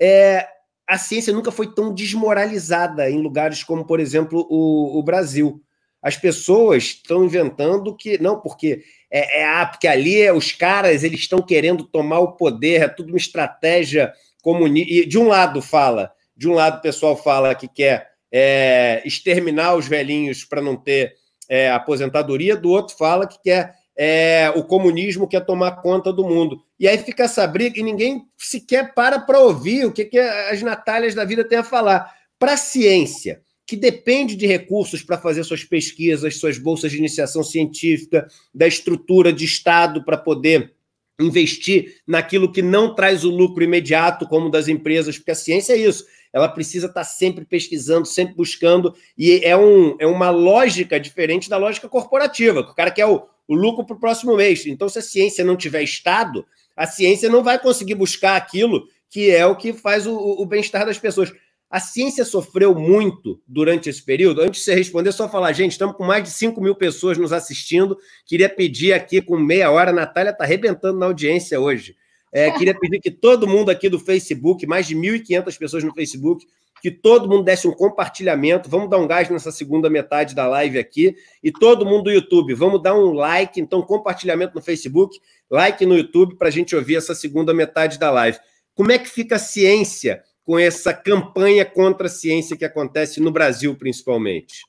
é, a ciência nunca foi tão desmoralizada em lugares como, por exemplo, o, o Brasil as pessoas estão inventando que. Não, porque é, é ah, porque ali é os caras eles estão querendo tomar o poder, é tudo uma estratégia comunista. E de um lado fala, de um lado o pessoal fala que quer é, exterminar os velhinhos para não ter é, aposentadoria, do outro fala que quer. É, o comunismo quer tomar conta do mundo. E aí fica essa briga e ninguém sequer para para ouvir o que, que as Natálias da vida têm a falar. Para a ciência, que depende de recursos para fazer suas pesquisas, suas bolsas de iniciação científica, da estrutura de Estado para poder investir naquilo que não traz o lucro imediato, como das empresas, porque a ciência é isso. Ela precisa estar sempre pesquisando, sempre buscando, e é, um, é uma lógica diferente da lógica corporativa, que o cara quer o, o lucro para o próximo mês. Então, se a ciência não tiver Estado, a ciência não vai conseguir buscar aquilo que é o que faz o, o bem-estar das pessoas. A ciência sofreu muito durante esse período. Antes de você responder, é só falar, gente, estamos com mais de 5 mil pessoas nos assistindo. Queria pedir aqui com meia hora, a Natália está arrebentando na audiência hoje. É, queria pedir que todo mundo aqui do Facebook, mais de 1.500 pessoas no Facebook, que todo mundo desse um compartilhamento. Vamos dar um gás nessa segunda metade da live aqui. E todo mundo do YouTube, vamos dar um like, então, compartilhamento no Facebook, like no YouTube, para a gente ouvir essa segunda metade da live. Como é que fica a ciência com essa campanha contra a ciência que acontece no Brasil, principalmente?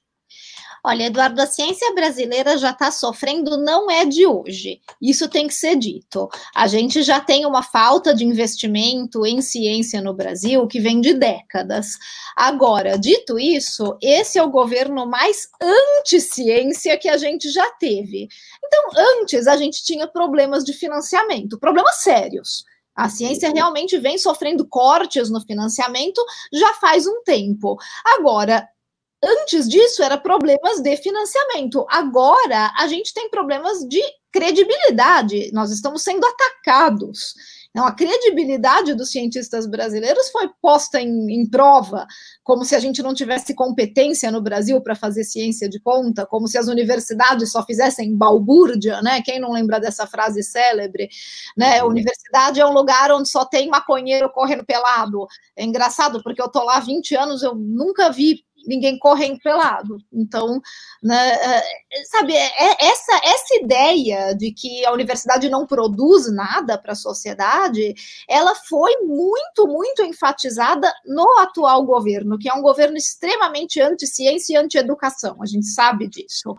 Olha, Eduardo, a ciência brasileira já está sofrendo, não é de hoje. Isso tem que ser dito. A gente já tem uma falta de investimento em ciência no Brasil que vem de décadas. Agora, dito isso, esse é o governo mais anti-ciência que a gente já teve. Então, antes a gente tinha problemas de financiamento, problemas sérios a ciência realmente vem sofrendo cortes no financiamento já faz um tempo. Agora, antes disso era problemas de financiamento. Agora a gente tem problemas de credibilidade. Nós estamos sendo atacados. Não, a credibilidade dos cientistas brasileiros foi posta em, em prova, como se a gente não tivesse competência no Brasil para fazer ciência de conta, como se as universidades só fizessem balbúrdia, né? Quem não lembra dessa frase célebre, né? A uhum. universidade é um lugar onde só tem maconheiro correndo pelado. É engraçado porque eu tô lá há 20 anos, eu nunca vi ninguém corre pelado. É então, né, é, é, sabe, essa, essa ideia de que a universidade não produz nada para a sociedade, ela foi muito, muito enfatizada no atual governo, que é um governo extremamente anti-ciência e anti-educação, a gente sabe disso.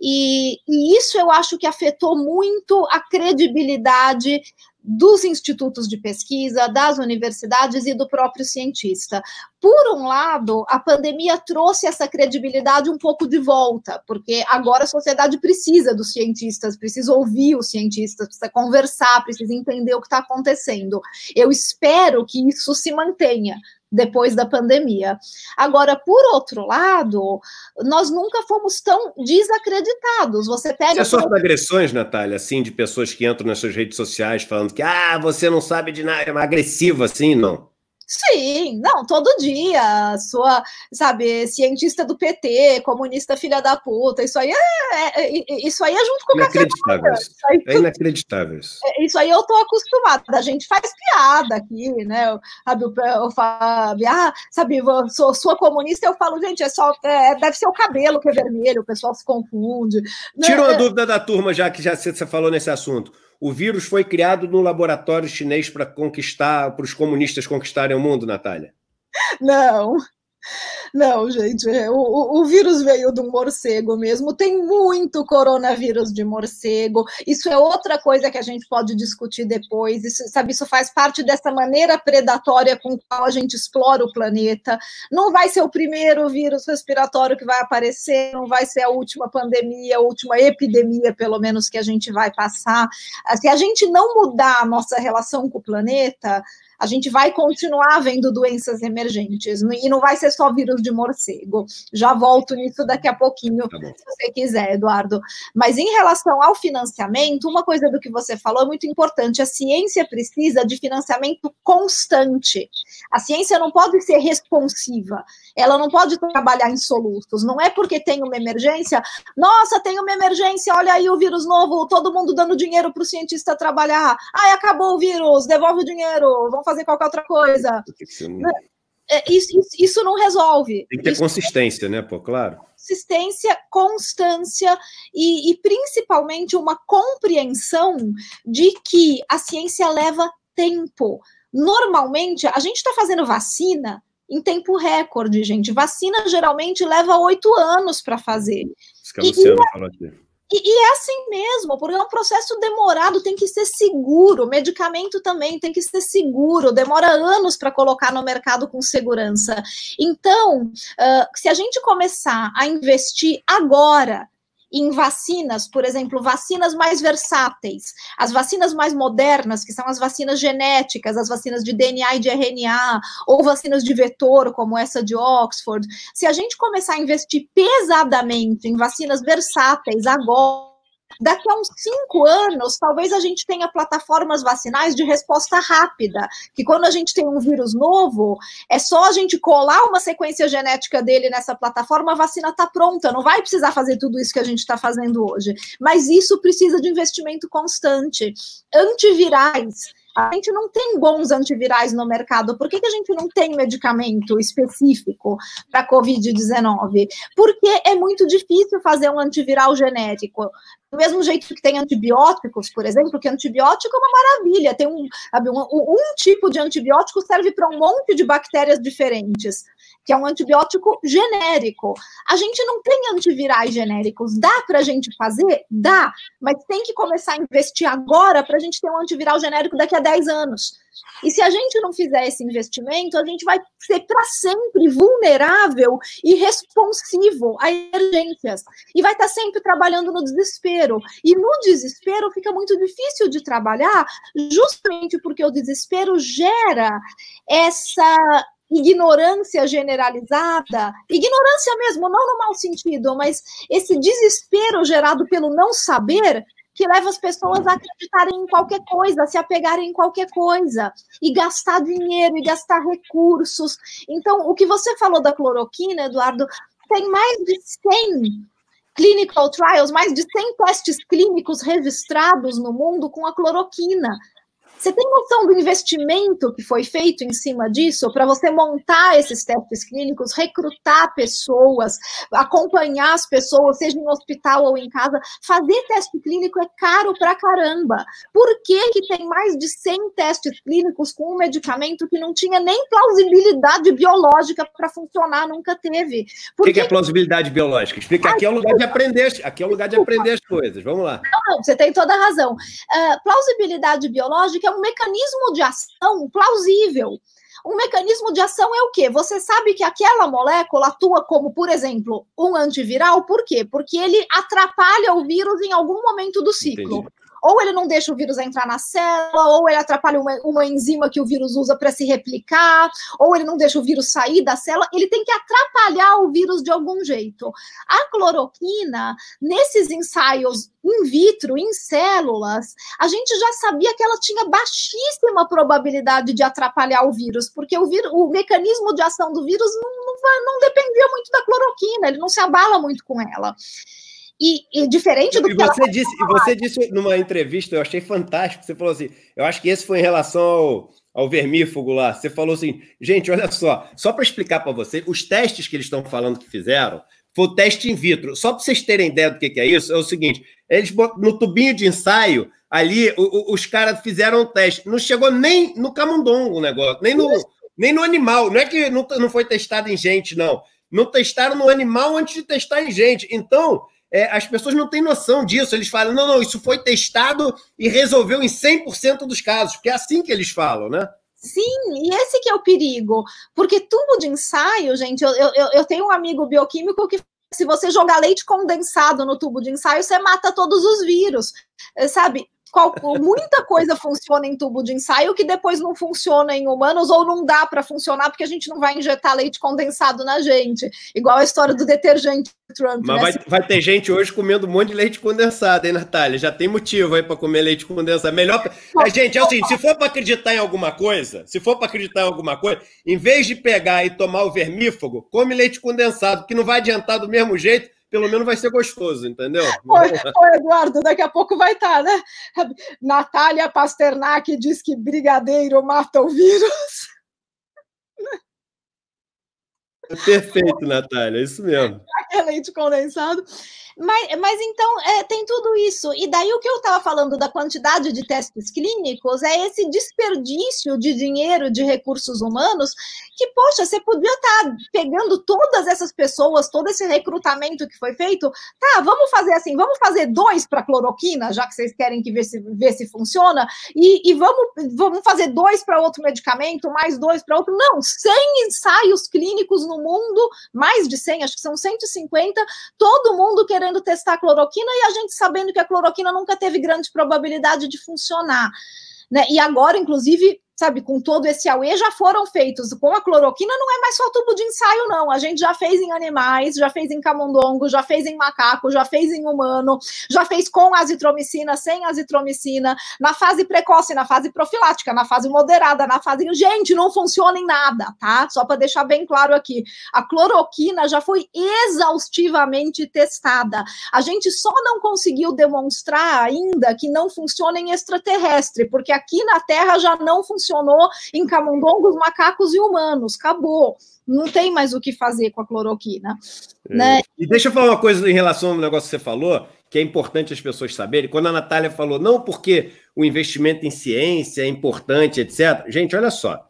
E, e isso eu acho que afetou muito a credibilidade dos institutos de pesquisa, das universidades e do próprio cientista. Por um lado, a pandemia trouxe essa credibilidade um pouco de volta, porque agora a sociedade precisa dos cientistas, precisa ouvir os cientistas, precisa conversar, precisa entender o que está acontecendo. Eu espero que isso se mantenha, depois da pandemia. Agora, por outro lado, nós nunca fomos tão desacreditados. Você pega. Você é agressões, Natália, assim, de pessoas que entram nas suas redes sociais falando que ah, você não sabe de nada, é uma agressiva, assim, não. Sim, não, todo dia, sua, sabe, cientista do PT, comunista filha da puta, isso aí é, é, é, é isso aí é junto com o café da Isso aí, é inacreditável. Isso. É, isso aí eu tô acostumada, a gente faz piada aqui, né, eu, sabe, eu, falo, ah, sabe, eu sou, sou comunista, eu falo, gente, é só, é, deve ser o cabelo que é vermelho, o pessoal se confunde. Né, Tira uma é dúvida da turma, já que já você falou nesse assunto. O vírus foi criado no laboratório chinês para conquistar, para os comunistas conquistarem o mundo, Natália? Não. Não, gente, é, o, o vírus veio do morcego mesmo. Tem muito coronavírus de morcego. Isso é outra coisa que a gente pode discutir depois. Isso, sabe, isso faz parte dessa maneira predatória com qual a gente explora o planeta. Não vai ser o primeiro vírus respiratório que vai aparecer, não vai ser a última pandemia, a última epidemia, pelo menos, que a gente vai passar. Se a gente não mudar a nossa relação com o planeta, a gente vai continuar vendo doenças emergentes. E não vai ser só vírus de morcego. Já volto nisso daqui a pouquinho, tá se você quiser, Eduardo. Mas em relação ao financiamento, uma coisa do que você falou é muito importante. A ciência precisa de financiamento constante. A ciência não pode ser responsiva, ela não pode trabalhar em soluços. Não é porque tem uma emergência, nossa, tem uma emergência, olha aí o vírus novo, todo mundo dando dinheiro para o cientista trabalhar. Ai, acabou o vírus, devolve o dinheiro, vamos fazer qualquer outra coisa. Não... Né? É, isso, isso, isso, não resolve. Tem que ter isso consistência, é... né, pô, claro. Consistência, constância e, e principalmente uma compreensão de que a ciência leva tempo. Normalmente, a gente está fazendo vacina em tempo recorde, gente. Vacina geralmente leva oito anos para fazer. Isso que a Luciana e, falou aqui. E, e, é assim mesmo, porque é um processo demorado, tem que ser seguro. medicamento também tem que ser seguro, demora anos para colocar no mercado com segurança. Então, uh, se a gente começar a investir agora em vacinas, por exemplo, vacinas mais versáteis, as vacinas mais modernas, que são as vacinas genéticas, as vacinas de DNA e de RNA, ou vacinas de vetor, como essa de Oxford. Se a gente começar a investir pesadamente em vacinas versáteis agora, Daqui a uns cinco anos, talvez a gente tenha plataformas vacinais de resposta rápida, que quando a gente tem um vírus novo, é só a gente colar uma sequência genética dele nessa plataforma, a vacina está pronta, não vai precisar fazer tudo isso que a gente está fazendo hoje. Mas isso precisa de investimento constante. Antivirais a gente não tem bons antivirais no mercado, por que, que a gente não tem medicamento específico para Covid-19? Porque é muito difícil fazer um antiviral genérico. Do mesmo jeito que tem antibióticos, por exemplo, que antibiótico é uma maravilha, tem um, sabe, um, um tipo de antibiótico serve para um monte de bactérias diferentes que é um antibiótico genérico. A gente não tem antivirais genéricos. Dá para a gente fazer? Dá, mas tem que começar a investir agora para a gente ter um antiviral genérico daqui a 10 anos. E se a gente não fizer esse investimento, a gente vai ser para sempre vulnerável e responsivo a emergências. E vai estar tá sempre trabalhando no desespero. E no desespero fica muito difícil de trabalhar, justamente porque o desespero gera essa ignorância generalizada, ignorância mesmo, não no mau sentido, mas esse desespero gerado pelo não saber que leva as pessoas a acreditarem em qualquer coisa, a se apegarem em qualquer coisa, e gastar dinheiro, e gastar recursos. Então, o que você falou da cloroquina, Eduardo, tem mais de 100 clinical trials, mais de 100 testes clínicos registrados no mundo com a cloroquina. Você tem noção do investimento que foi feito em cima disso para você montar esses testes clínicos, recrutar pessoas, acompanhar as pessoas, seja no hospital ou em casa? Fazer teste clínico é caro para caramba. Por que, que tem mais de 100 testes clínicos com um medicamento que não tinha nem plausibilidade biológica para funcionar, nunca teve? o que, que, é plausibilidade biológica? Explica, aqui é o lugar de aprender, aqui é o lugar de aprender as coisas. Vamos lá. Não, não, você tem toda a razão. Uh, plausibilidade biológica é um mecanismo de ação plausível. Um mecanismo de ação é o quê? Você sabe que aquela molécula atua como, por exemplo, um antiviral, por quê? Porque ele atrapalha o vírus em algum momento do ciclo. Entendi ou ele não deixa o vírus entrar na célula, ou ele atrapalha uma, uma enzima que o vírus usa para se replicar, ou ele não deixa o vírus sair da célula, ele tem que atrapalhar o vírus de algum jeito. A cloroquina, nesses ensaios in vitro, em células, a gente já sabia que ela tinha baixíssima probabilidade de atrapalhar o vírus, porque o, vírus, o mecanismo de ação do vírus não, não, não dependia muito da cloroquina, ele não se abala muito com ela. E, e, diferente do e que você ela... Tá disse E você disse numa entrevista, eu achei fantástico, você falou assim, eu acho que esse foi em relação ao, ao vermífugo lá, você falou assim, gente, olha só, só para explicar para você, os testes que eles estão falando que fizeram, foi o teste in vitro, só para vocês terem ideia do que, que é isso, é o seguinte, eles no tubinho de ensaio, ali, o, o, os caras fizeram um teste, não chegou nem no camundongo o negócio, nem no, nem no animal, não é que não, não foi testado em gente, não, não testaram no animal antes de testar em gente, então é, as pessoas não têm noção disso. Eles falam, não, não, isso foi testado e resolveu em 100% dos casos, porque é assim que eles falam, né? Sim, e esse que é o perigo, porque tubo de ensaio, gente, eu, eu, eu tenho um amigo bioquímico que se você jogar leite condensado no tubo de ensaio, você mata todos os vírus, eh, sabe? muita coisa funciona em tubo de ensaio que depois não funciona em humanos ou não dá para funcionar porque a gente não vai injetar leite condensado na gente. Igual a história do detergente Trump. Mas né? vai, vai, ter gente hoje comendo um monte de leite condensado, hein, Natália? Já tem motivo aí para comer leite condensado. Melhor. É, gente, é assim, se for para acreditar em alguma coisa, se for para acreditar em alguma coisa, em vez de pegar e tomar o vermífugo, come leite condensado, que não vai adiantar do mesmo jeito pelo menos vai ser gostoso, entendeu? Oi, Eduardo, daqui a pouco vai estar, tá, né? Natália Pasternak diz que brigadeiro mata o vírus. É perfeito, Natália, é isso mesmo. Aquele leite condensado. Mas, mas então é, tem tudo isso. E daí o que eu estava falando da quantidade de testes clínicos é esse desperdício de dinheiro, de recursos humanos, que, poxa, você podia estar tá pegando todas essas pessoas, todo esse recrutamento que foi feito. Tá, vamos fazer assim, vamos fazer dois para cloroquina, já que vocês querem que ver se, ver se funciona, e, e vamos, vamos fazer dois para outro medicamento, mais dois para outro. Não, 100 ensaios clínicos no mundo, mais de 100, acho que são 150, todo mundo querendo querendo testar cloroquina e a gente sabendo que a cloroquina nunca teve grande probabilidade de funcionar. Né? E agora, inclusive, sabe, com todo esse AUE já foram feitos. Com a cloroquina não é mais só tubo de ensaio, não. A gente já fez em animais, já fez em camundongo, já fez em macaco, já fez em humano, já fez com azitromicina, sem azitromicina, na fase precoce, na fase profilática, na fase moderada, na fase... Gente, não funciona em nada, tá? Só para deixar bem claro aqui. A cloroquina já foi exaustivamente testada. A gente só não conseguiu demonstrar ainda que não funciona em extraterrestre, porque aqui na Terra já não funciona funcionou em camundongos, macacos e humanos, acabou. Não tem mais o que fazer com a cloroquina. É. Né? E deixa eu falar uma coisa em relação ao negócio que você falou, que é importante as pessoas saberem. Quando a Natália falou, não porque o investimento em ciência é importante, etc. Gente, olha só.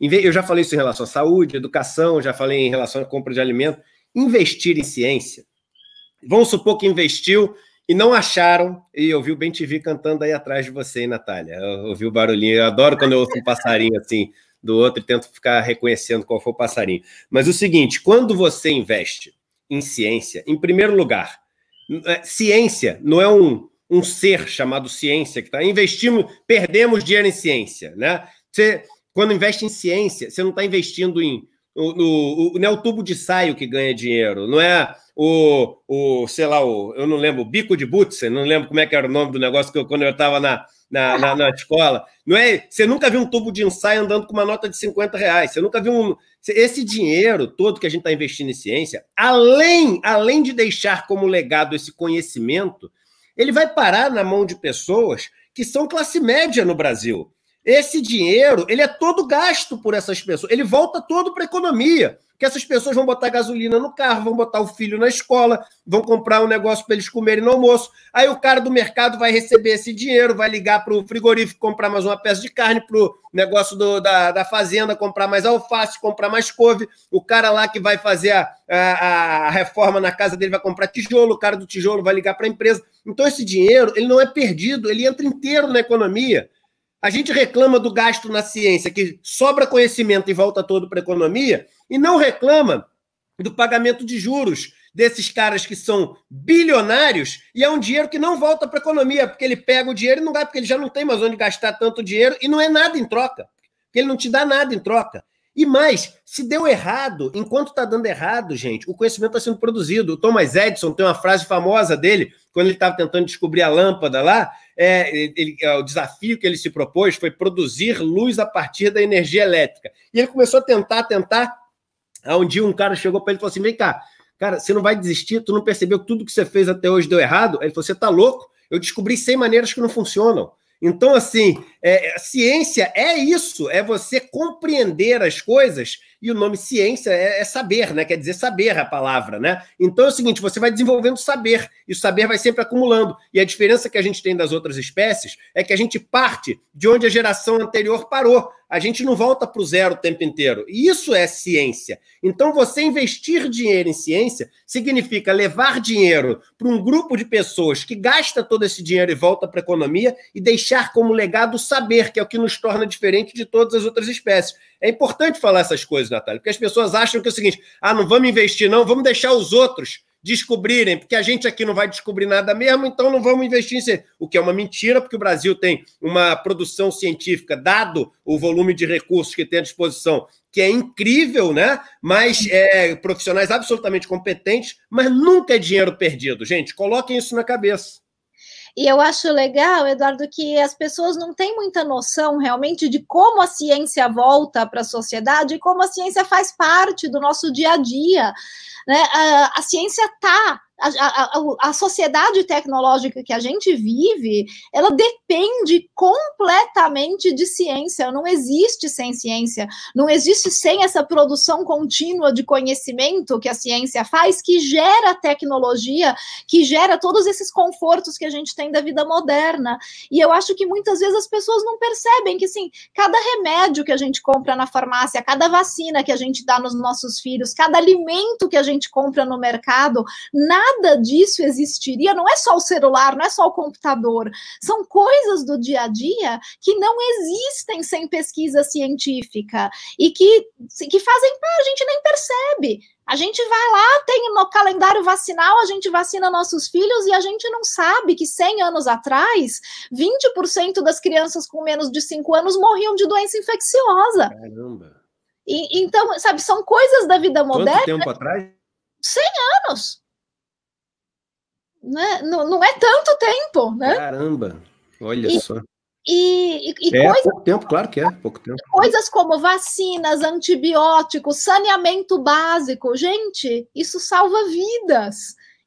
Eu já falei isso em relação à saúde, educação, já falei em relação à compra de alimento. Investir em ciência. Vamos supor que investiu e não acharam, e eu vi o Ben TV cantando aí atrás de você, hein, Natália? Eu ouvi o barulhinho, eu adoro quando eu ouço um passarinho assim do outro e tento ficar reconhecendo qual foi o passarinho. Mas o seguinte, quando você investe em ciência, em primeiro lugar, é, ciência não é um, um ser chamado ciência que está investimos, perdemos dinheiro em ciência, né? Você quando investe em ciência, você não está investindo em no, no, no, não é o tubo de saio que ganha dinheiro, não é o, o sei lá, o, eu não lembro, o bico de Butzen, não lembro como é que era o nome do negócio que eu, quando eu estava na, na, na, na, escola. Não é? Você nunca viu um tubo de ensaio andando com uma nota de 50 reais. Você nunca viu um. Esse dinheiro todo que a gente está investindo em ciência, além, além de deixar como legado esse conhecimento, ele vai parar na mão de pessoas que são classe média no Brasil. Esse dinheiro, ele é todo gasto por essas pessoas. Ele volta todo para a economia. Que essas pessoas vão botar gasolina no carro, vão botar o filho na escola, vão comprar um negócio para eles comerem no almoço. Aí o cara do mercado vai receber esse dinheiro, vai ligar para o frigorífico comprar mais uma peça de carne, para o negócio do, da, da fazenda comprar mais alface, comprar mais couve. O cara lá que vai fazer a, a, a reforma na casa dele vai comprar tijolo, o cara do tijolo vai ligar para a empresa. Então esse dinheiro, ele não é perdido, ele entra inteiro na economia. A gente reclama do gasto na ciência, que sobra conhecimento e volta todo para a economia, e não reclama do pagamento de juros desses caras que são bilionários e é um dinheiro que não volta para a economia, porque ele pega o dinheiro e não vai, porque ele já não tem mais onde gastar tanto dinheiro e não é nada em troca. Porque ele não te dá nada em troca. E mais, se deu errado, enquanto está dando errado, gente, o conhecimento está sendo produzido. O Thomas Edison tem uma frase famosa dele quando ele estava tentando descobrir a lâmpada lá, é, ele, é, o desafio que ele se propôs foi produzir luz a partir da energia elétrica. E ele começou a tentar, tentar. Aí um dia um cara chegou para ele e falou assim: vem cá, cara, você não vai desistir, tu não percebeu que tudo que você fez até hoje deu errado? ele falou: você está louco? Eu descobri 100 maneiras que não funcionam. Então, assim, é, é, ciência é isso, é você compreender as coisas, e o nome ciência é, é, saber, né? Quer dizer saber a palavra, né? Então é o seguinte: você vai desenvolvendo saber, e o saber vai sempre acumulando. E a diferença que a gente tem das outras espécies é que a gente parte de onde a geração anterior parou. A gente não volta para o zero o tempo inteiro. E isso é ciência. Então, você investir dinheiro em ciência significa levar dinheiro para um grupo de pessoas que gasta todo esse dinheiro e volta para a economia e deixar como legado o saber, que é o que nos torna diferente de todas as outras espécies. É importante falar essas coisas, Natália, porque as pessoas acham que é o seguinte: ah, não vamos investir, não, vamos deixar os outros descobrirem, porque a gente aqui não vai descobrir nada mesmo, então não vamos investir em ciência. O que é uma mentira, porque o Brasil tem uma produção científica, dado o volume de recursos que tem à disposição, que é incrível, né? Mas é, profissionais absolutamente competentes, mas nunca é dinheiro perdido, gente. Coloquem isso na cabeça. E eu acho legal, Eduardo, que as pessoas não têm muita noção realmente de como a ciência volta para a sociedade e como a ciência faz parte do nosso dia a dia. Né? A, ah, a ciência está a, a, a, sociedade tecnológica que a gente vive, ela depende completamente de ciência. Não existe sem ciência. Não existe sem essa produção contínua de conhecimento que a ciência faz, que gera tecnologia, que gera todos esses confortos que a gente tem da vida moderna. E eu acho que muitas vezes as pessoas não percebem que, assim, cada remédio que a gente compra na farmácia, cada vacina que a gente dá nos nossos filhos, cada alimento que a gente compra no mercado, nada nada disso existiria, não é só o celular, não é só o computador, são coisas do dia a dia que não existem sem pesquisa científica e que, que fazem, ah, a gente nem percebe. A gente vai lá, tem no calendário vacinal, a gente vacina nossos filhos e a gente não sabe que 100 anos atrás, 20% das crianças com menos de 5 anos morriam de doença infecciosa. Caramba! E, então, sabe, são coisas da vida moderna. Quanto tempo atrás? 100 anos né? Não, não, é tanto tempo, né? Caramba, olha e, só. E, e, e é, coisa, pouco tempo, claro que é, pouco tempo. Coisas como vacinas, antibióticos, saneamento básico, gente, isso salva vidas.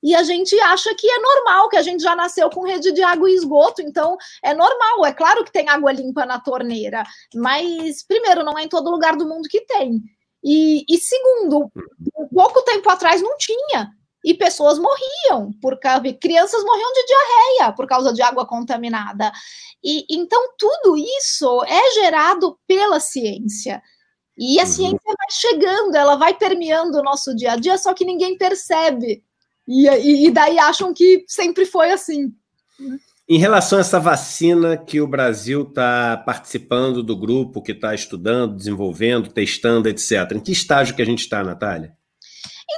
E a gente acha que é normal, que a gente já nasceu com rede de água e esgoto, então é normal. É claro que tem água limpa na torneira, mas, primeiro, não é em todo lugar do mundo que tem. E, e segundo, um pouco tempo atrás não tinha e pessoas morriam por causa crianças morriam de diarreia por causa de água contaminada. E então tudo isso é gerado pela ciência. E a uhum. ciência vai chegando, ela vai permeando o nosso dia a dia, só que ninguém percebe. E, e, e daí acham que sempre foi assim. Em relação a essa vacina que o Brasil está participando do grupo, que está estudando, desenvolvendo, testando, etc., em que estágio que a gente está, Natália?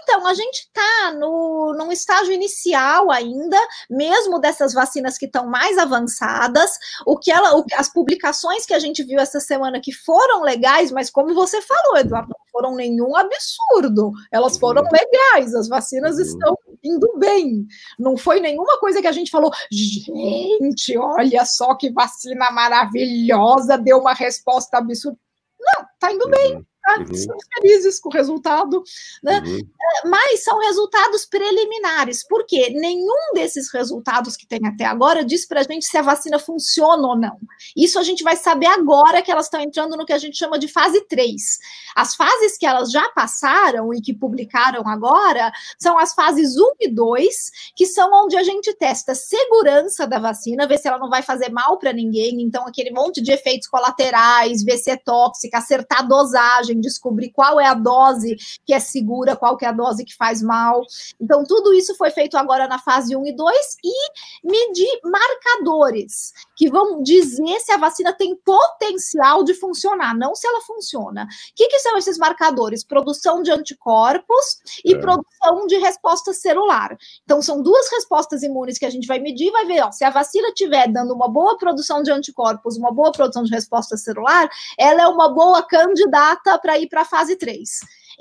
Então, a gente está num estágio inicial ainda, mesmo dessas vacinas que estão mais avançadas. O que ela, o, as publicações que a gente viu essa semana que foram legais, mas como você falou, Eduardo, não foram nenhum absurdo. Elas uhum. foram legais, as vacinas uhum. estão indo bem. Não foi nenhuma coisa que a gente falou, gente, olha só que vacina maravilhosa, deu uma resposta absurda. Não, tá indo bem. Uhum. Ah, uhum. felizes com o resultado, né? Uhum. É, mas são resultados preliminares, porque nenhum desses resultados que tem até agora diz para a gente se a vacina funciona ou não. Isso a gente vai saber agora que elas estão entrando no que a gente chama de fase 3. As fases que elas já passaram e que publicaram agora são as fases 1 e 2, que são onde a gente testa segurança da vacina, ver se ela não vai fazer mal para ninguém, então aquele monte de efeitos colaterais, ver se é tóxica, acertar a dosagem descobrir qual é a dose que é segura, qual que é a dose que faz mal. Então, tudo isso foi feito agora na fase 1 e 2 e medir marcadores que vão dizer se a vacina tem potencial de funcionar, não se ela funciona. O que, que são esses marcadores? Produção de anticorpos e é. produção de resposta celular. Então, são duas respostas imunes que a gente vai medir e vai ver ó, se a vacina tiver dando uma boa produção de anticorpos, uma boa produção de resposta celular, ela é uma boa candidata para para ir para a fase 3.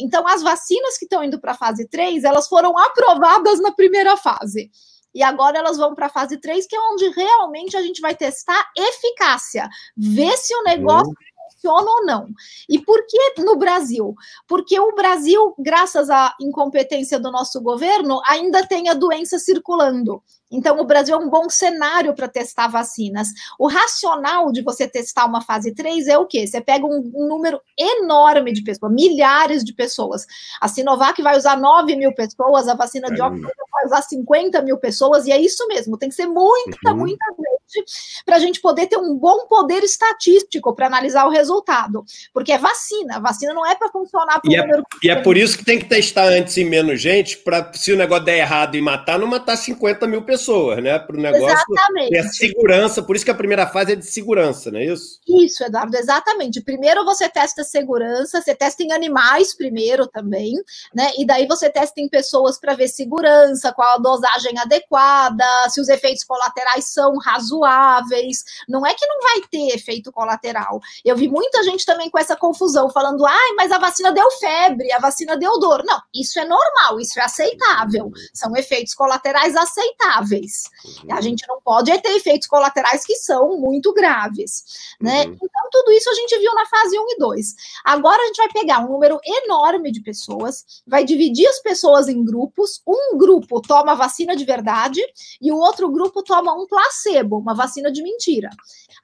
Então, as vacinas que estão indo para a fase 3, elas foram aprovadas na primeira fase. E agora elas vão para a fase 3, que é onde realmente a gente vai testar eficácia, ver se o negócio uhum funciona ou não. E por que no Brasil? Porque o Brasil, graças à incompetência do nosso governo, ainda tem a doença circulando. Então, o Brasil é um bom cenário para testar vacinas. O racional de você testar uma fase 3 é o quê? Você pega um, número enorme de pessoas, milhares de pessoas. A Sinovac vai usar 9 mil pessoas, a vacina é. de óculos vai usar 50 mil pessoas, e é isso mesmo, tem que ser muita, uhum. muita gente para a gente poder ter um bom poder estatístico para analisar o resultado. Porque é vacina, vacina não é para funcionar para o número. e é, é por isso que tem que testar antes em menos gente, para se o negócio der errado e matar, não matar 50 mil pessoas, né? Para o negócio. Exatamente. É segurança, por isso que a primeira fase é de segurança, não é isso? Isso, Eduardo, exatamente. Primeiro você testa segurança, você testa em animais primeiro também, né? E daí você testa em pessoas para ver segurança, qual a dosagem adequada, se os efeitos colaterais são razoáveis razoáveis. Não é que não vai ter efeito colateral. Eu vi muita gente também com essa confusão, falando: ai, mas a vacina deu febre, a vacina deu dor. Não, isso é normal, isso é aceitável. São efeitos colaterais aceitáveis. Uhum. A gente não pode ter efeitos colaterais que são muito graves. Né? Uhum. Então, então, tudo isso a gente viu na fase 1 e 2. Agora a gente vai pegar um número enorme de pessoas, vai dividir as pessoas em grupos. Um grupo toma vacina de verdade e o outro grupo toma um placebo, uma vacina de mentira.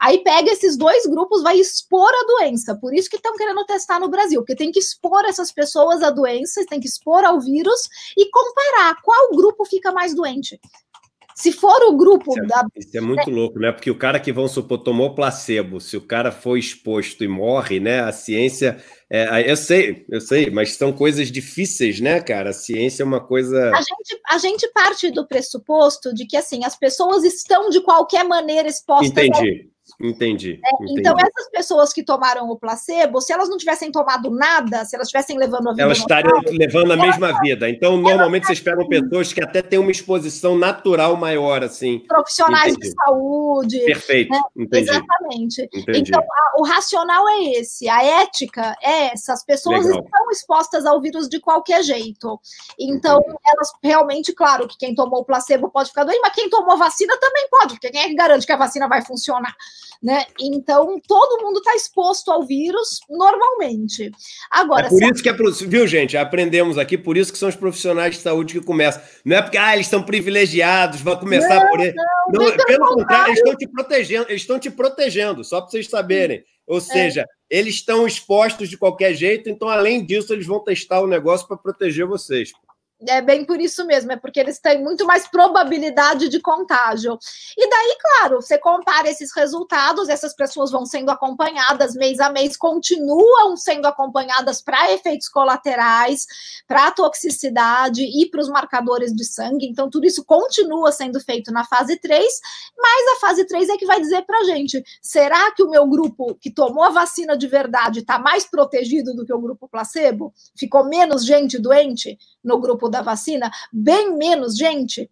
Aí pega esses dois grupos, vai expor a doença. Por isso que estão querendo testar no Brasil, porque tem que expor essas pessoas à doença, tem que expor ao vírus e comparar qual grupo fica mais doente. Se for o grupo isso é, da. Isso é muito louco, né? Porque o cara que, vão supor, tomou placebo, se o cara foi exposto e morre, né? A ciência. É, eu sei, eu sei, mas são coisas difíceis, né, cara? A ciência é uma coisa. A gente, a gente parte do pressuposto de que, assim, as pessoas estão de qualquer maneira expostas. Entendi. Entendi, é, então, entendi, Então, essas pessoas que tomaram o placebo, se elas não tivessem tomado nada, se elas estivessem levando a vida. Elas estariam levando a mesma elas, vida. Então, normalmente vocês pegam pessoas que até têm uma exposição natural maior, assim. Profissionais entendi. de saúde. Né? Perfeito, né? entendi. Exatamente. Entendi. Então, a, o racional é esse, a ética é essa. As pessoas Legal. estão expostas ao vírus de qualquer jeito. Então, elas realmente, claro, que quem tomou o placebo pode ficar doente, mas quem tomou vacina também pode, porque quem é que garante que a vacina vai funcionar? né? Então, todo mundo está exposto ao vírus normalmente. Agora, é por que é, viu, gente? Aprendemos aqui, por isso que são os profissionais de saúde que começam. Não é porque ah, eles são privilegiados, vão começar não, por eles. Não, não, não é pelo contrário, eles estão te protegendo, eles estão te protegendo, só para vocês saberem. Sim. Ou é. seja, é. eles estão expostos de qualquer jeito, então, além disso, eles vão testar o negócio para proteger vocês é bem por isso mesmo, é porque eles têm muito mais probabilidade de contágio. E daí, claro, você compara esses resultados, essas pessoas vão sendo acompanhadas mês a mês, continuam sendo acompanhadas para efeitos colaterais, para toxicidade e para os marcadores de sangue. Então, tudo isso continua sendo feito na fase 3, mas a fase 3 é que vai dizer para a gente: será que o meu grupo que tomou a vacina de verdade está mais protegido do que o grupo placebo? Ficou menos gente doente no grupo da vacina, bem menos gente.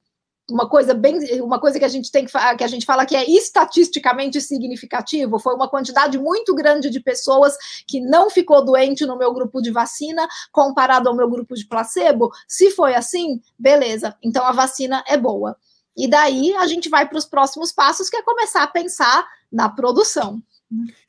Uma coisa bem, uma coisa que a gente tem que, que a gente fala que é estatisticamente significativo, foi uma quantidade muito grande de pessoas que não ficou doente no meu grupo de vacina comparado ao meu grupo de placebo. Se foi assim, beleza. Então a vacina é boa. E daí a gente vai para os próximos passos, que é começar a pensar na produção.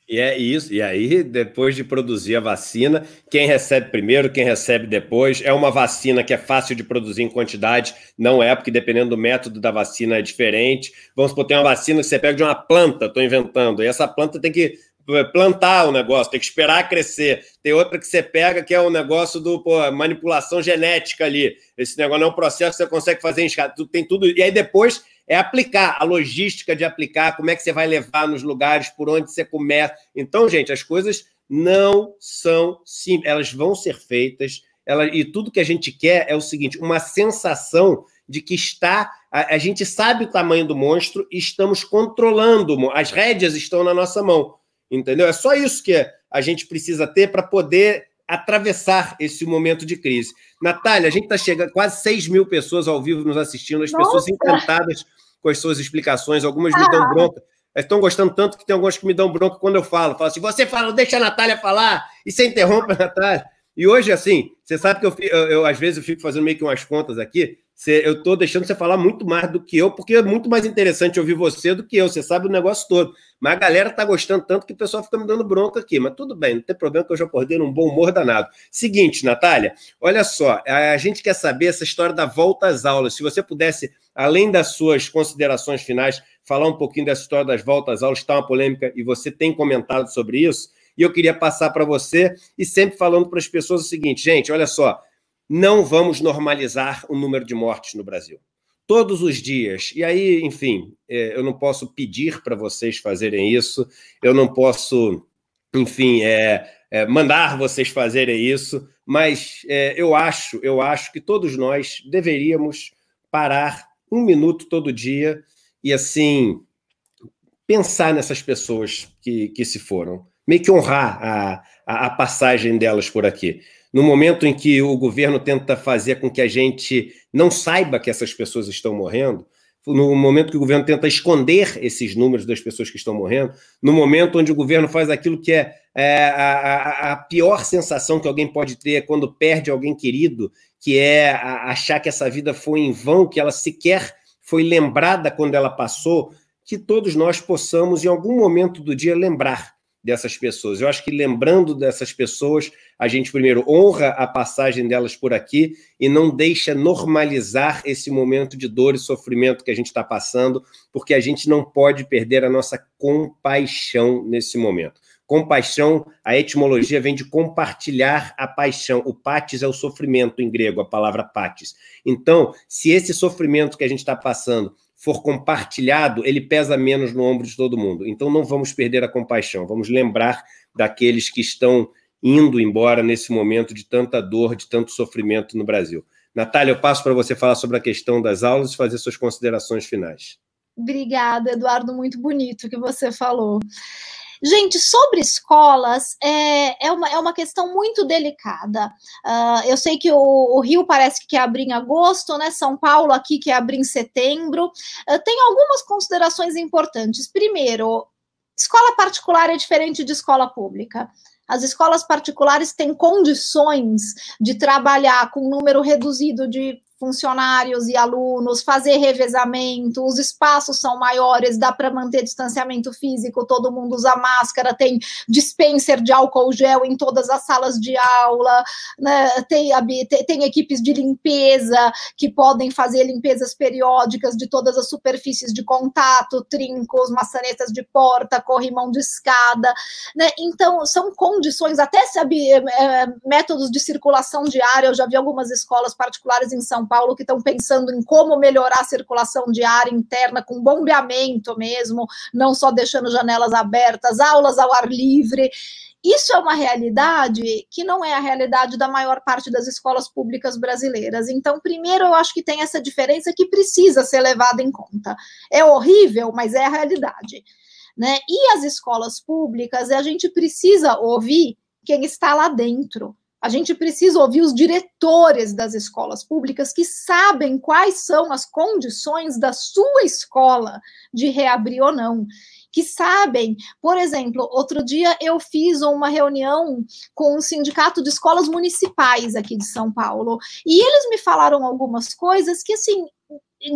E é isso. E aí, depois de produzir a vacina, quem recebe primeiro, quem recebe depois. É uma vacina que é fácil de produzir em quantidade, não é, porque dependendo do método da vacina é diferente. Vamos supor, tem uma vacina que você pega de uma planta, estou inventando, e essa planta tem que eh, plantar o negócio, tem que esperar crescer. Tem outra que você pega que é o um negócio do pô, manipulação genética ali. Esse negócio não é um processo que você consegue fazer em escala. Tem tudo. E aí depois é aplicar a logística de aplicar, como é que você vai levar nos lugares, por onde você começa. Então, gente, as coisas não são simples, elas vão ser feitas. Ela, e tudo que a gente quer é o seguinte: uma sensação de que está. A, a gente sabe o tamanho do monstro e estamos controlando. As rédeas estão na nossa mão. Entendeu? É só isso que a gente precisa ter para poder atravessar esse momento de crise. Natália, a gente está chegando, quase 6 mil pessoas ao vivo nos assistindo, as Nossa. pessoas encantadas com as suas explicações, algumas me dão bronca. estão gostando tanto que tem algumas que me dão bronca quando eu falo. Falo assim, você fala, deixa a Natália falar, e você interrompe a Natália. E hoje, assim, você sabe que eu, eu, eu às vezes eu fico fazendo meio que umas contas aqui, eu estou deixando você falar muito mais do que eu, porque é muito mais interessante ouvir você do que eu. Você sabe o negócio todo. Mas a galera está gostando tanto que o pessoal fica me dando bronca aqui. Mas tudo bem, não tem problema que eu já acordei num bom humor danado. Seguinte, Natália, olha só, a gente quer saber essa história da volta às aulas. Se você pudesse, além das suas considerações finais, falar um pouquinho dessa história das voltas às aulas, está uma polêmica e você tem comentado sobre isso. E eu queria passar para você e sempre falando para as pessoas o seguinte, gente, olha só, não vamos normalizar o número de mortes no Brasil. Todos os dias. E aí, enfim, é, eu não posso pedir para vocês fazerem isso, eu não posso, enfim, é, é, mandar vocês fazerem isso, mas é, eu acho, eu acho que todos nós deveríamos parar um minuto todo dia e assim pensar nessas pessoas que, que se foram, meio que honrar a, a passagem delas por aqui no momento em que o governo tenta fazer com que a gente não saiba que essas pessoas estão morrendo, no momento que o governo tenta esconder esses números das pessoas que estão morrendo, no momento onde o governo faz aquilo que é, é a, a, pior sensação que alguém pode ter é quando perde alguém querido, que é achar que essa vida foi em vão, que ela sequer foi lembrada quando ela passou, que todos nós possamos, em algum momento do dia, lembrar dessas pessoas. Eu acho que lembrando dessas pessoas, a gente primeiro honra a passagem delas por aqui e não deixa normalizar esse momento de dor e sofrimento que a gente está passando, porque a gente não pode perder a nossa compaixão nesse momento. Compaixão, a etimologia vem de compartilhar a paixão. O patis é o sofrimento em grego, a palavra patis. Então, se esse sofrimento que a gente está passando for compartilhado, ele pesa menos no ombro de todo mundo. Então não vamos perder a compaixão, vamos lembrar daqueles que estão indo embora nesse momento de tanta dor, de tanto sofrimento no Brasil. Natália, eu passo para você falar sobre a questão das aulas e fazer suas considerações finais. Obrigada, Eduardo, muito bonito o que você falou. Gente, sobre escolas, é, é, uma, é uma questão muito delicada. Uh, eu sei que o, o, Rio parece que quer abrir em agosto, né? São Paulo aqui quer abrir em setembro. Uh, tem algumas considerações importantes. Primeiro, escola particular é diferente de escola pública. As escolas particulares têm condições de trabalhar com um número reduzido de funcionários e alunos, fazer revezamento, os espaços são maiores, dá para manter distanciamento físico, todo mundo usa máscara, tem dispenser de álcool gel em todas as salas de aula, né? tem, tem equipes de limpeza que podem fazer limpezas periódicas de todas as superfícies de contato, trincos, maçanetas de porta, corrimão de escada, né? Então, são condições, até sabe, é, eh, eh, métodos de circulação diária, eu já vi algumas escolas particulares em São Paulo Paulo que estão pensando em como melhorar a circulação de ar interna com bombeamento mesmo, não só deixando janelas abertas, aulas ao ar livre. Isso é uma realidade que não é a realidade da maior parte das escolas públicas brasileiras. Então, primeiro, eu acho que tem essa diferença que precisa ser levada em conta. É horrível, mas é a realidade. Né? E as escolas públicas, a gente precisa ouvir quem está lá dentro. A gente precisa ouvir os diretores das escolas públicas que sabem quais são as condições da sua escola de reabrir ou não. Que sabem, por exemplo, outro dia eu fiz uma reunião com o um sindicato de escolas municipais aqui de São Paulo e eles me falaram algumas coisas que, assim,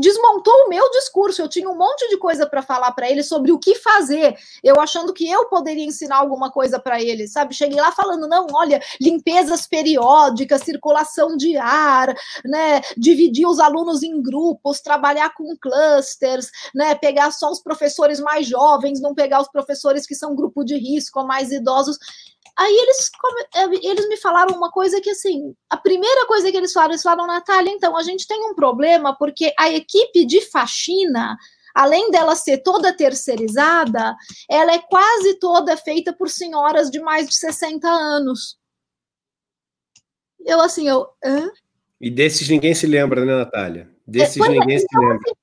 desmontou o meu discurso. Eu tinha um monte de coisa para falar para ele sobre o que fazer, eu achando que eu poderia ensinar alguma coisa para ele, sabe? Cheguei lá falando: não, olha, limpezas periódicas, circulação de ar, né? Dividir os alunos em grupos, trabalhar com clusters, né? Pegar só os professores mais jovens, não pegar os professores que são grupo de risco, mais idosos. Aí eles, eh, eles me falaram uma coisa que, assim, a primeira coisa que eles falaram, eles falaram, Natália, então, a gente tem um problema, porque a equipe de faxina, além dela ser toda terceirizada, ela é quase toda feita por senhoras de mais de 60 anos. Eu, assim, eu... Hã? E desses ninguém se lembra, né, Natália? É, desses é, ninguém é, se então, lembra. Assim,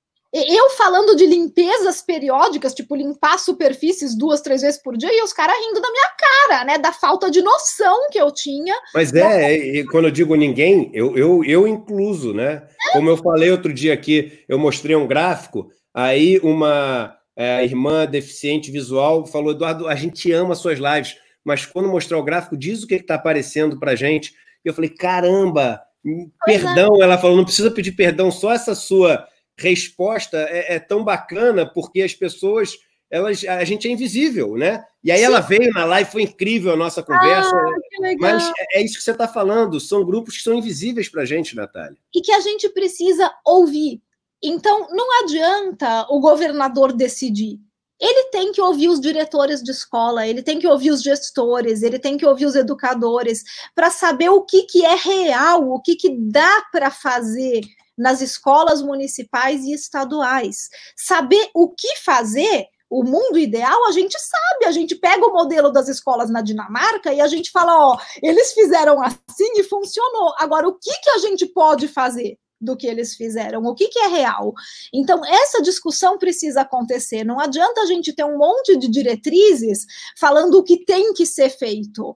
eu falando de limpezas periódicas, tipo limpar superfícies duas, três vezes por dia, e os caras rindo da minha cara, né? Da falta de noção que eu tinha. Mas da... é, é quando eu digo ninguém, eu, eu, eu incluso, né? É. Como eu falei outro dia aqui, eu mostrei um gráfico, aí uma é, irmã deficiente visual falou: Eduardo, a gente ama suas lives, mas quando mostrar o gráfico, diz o que está aparecendo para gente. E eu falei: caramba, pois é. perdão. É. Ela falou: não precisa pedir perdão, só essa sua resposta é, é tão bacana porque as pessoas elas, a gente é invisível, né? E aí Sim. ela veio na live, foi incrível a nossa conversa. Ah, mas é, é isso que você está falando, são grupos que são invisíveis para a gente, Natália. E que a gente precisa ouvir. Então, não adianta o governador decidir. Ele tem que ouvir os diretores de escola, ele tem que ouvir os gestores, ele tem que ouvir os educadores, para saber o que, que é real, o que, que dá para fazer nas escolas municipais e estaduais. Saber o que fazer o mundo ideal, a gente sabe, a gente pega o modelo das escolas na Dinamarca e a gente fala, ó, eles fizeram assim e funcionou. Agora, o que, que a gente pode fazer? do que eles fizeram, o que, que, é real. Então, essa discussão precisa acontecer. Não adianta a gente ter um monte de diretrizes falando o que tem que ser feito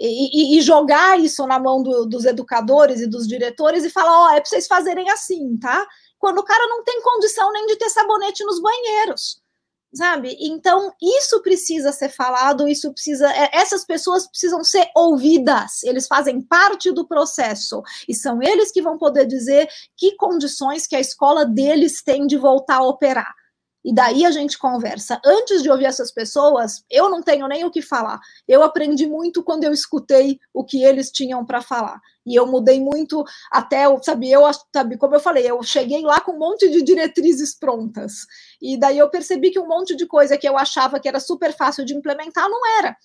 e, e, jogar isso na mão do, dos educadores e dos diretores e falar: ó, oh, é para vocês fazerem assim, tá? Quando o cara não tem condição nem de ter sabonete nos banheiros sabe? Então, isso precisa ser falado, isso precisa, é, essas pessoas precisam ser ouvidas, eles fazem parte do processo, e são eles que vão poder dizer que condições que a escola deles tem de voltar a operar. E daí a gente conversa. Antes de ouvir essas pessoas, eu não tenho nem o que falar. Eu aprendi muito quando eu escutei o que eles tinham para falar. E eu mudei muito até, sabe, eu, sabe, como eu falei, eu cheguei lá com um monte de diretrizes prontas. E daí eu percebi que um monte de coisa que eu achava que era super fácil de implementar não era.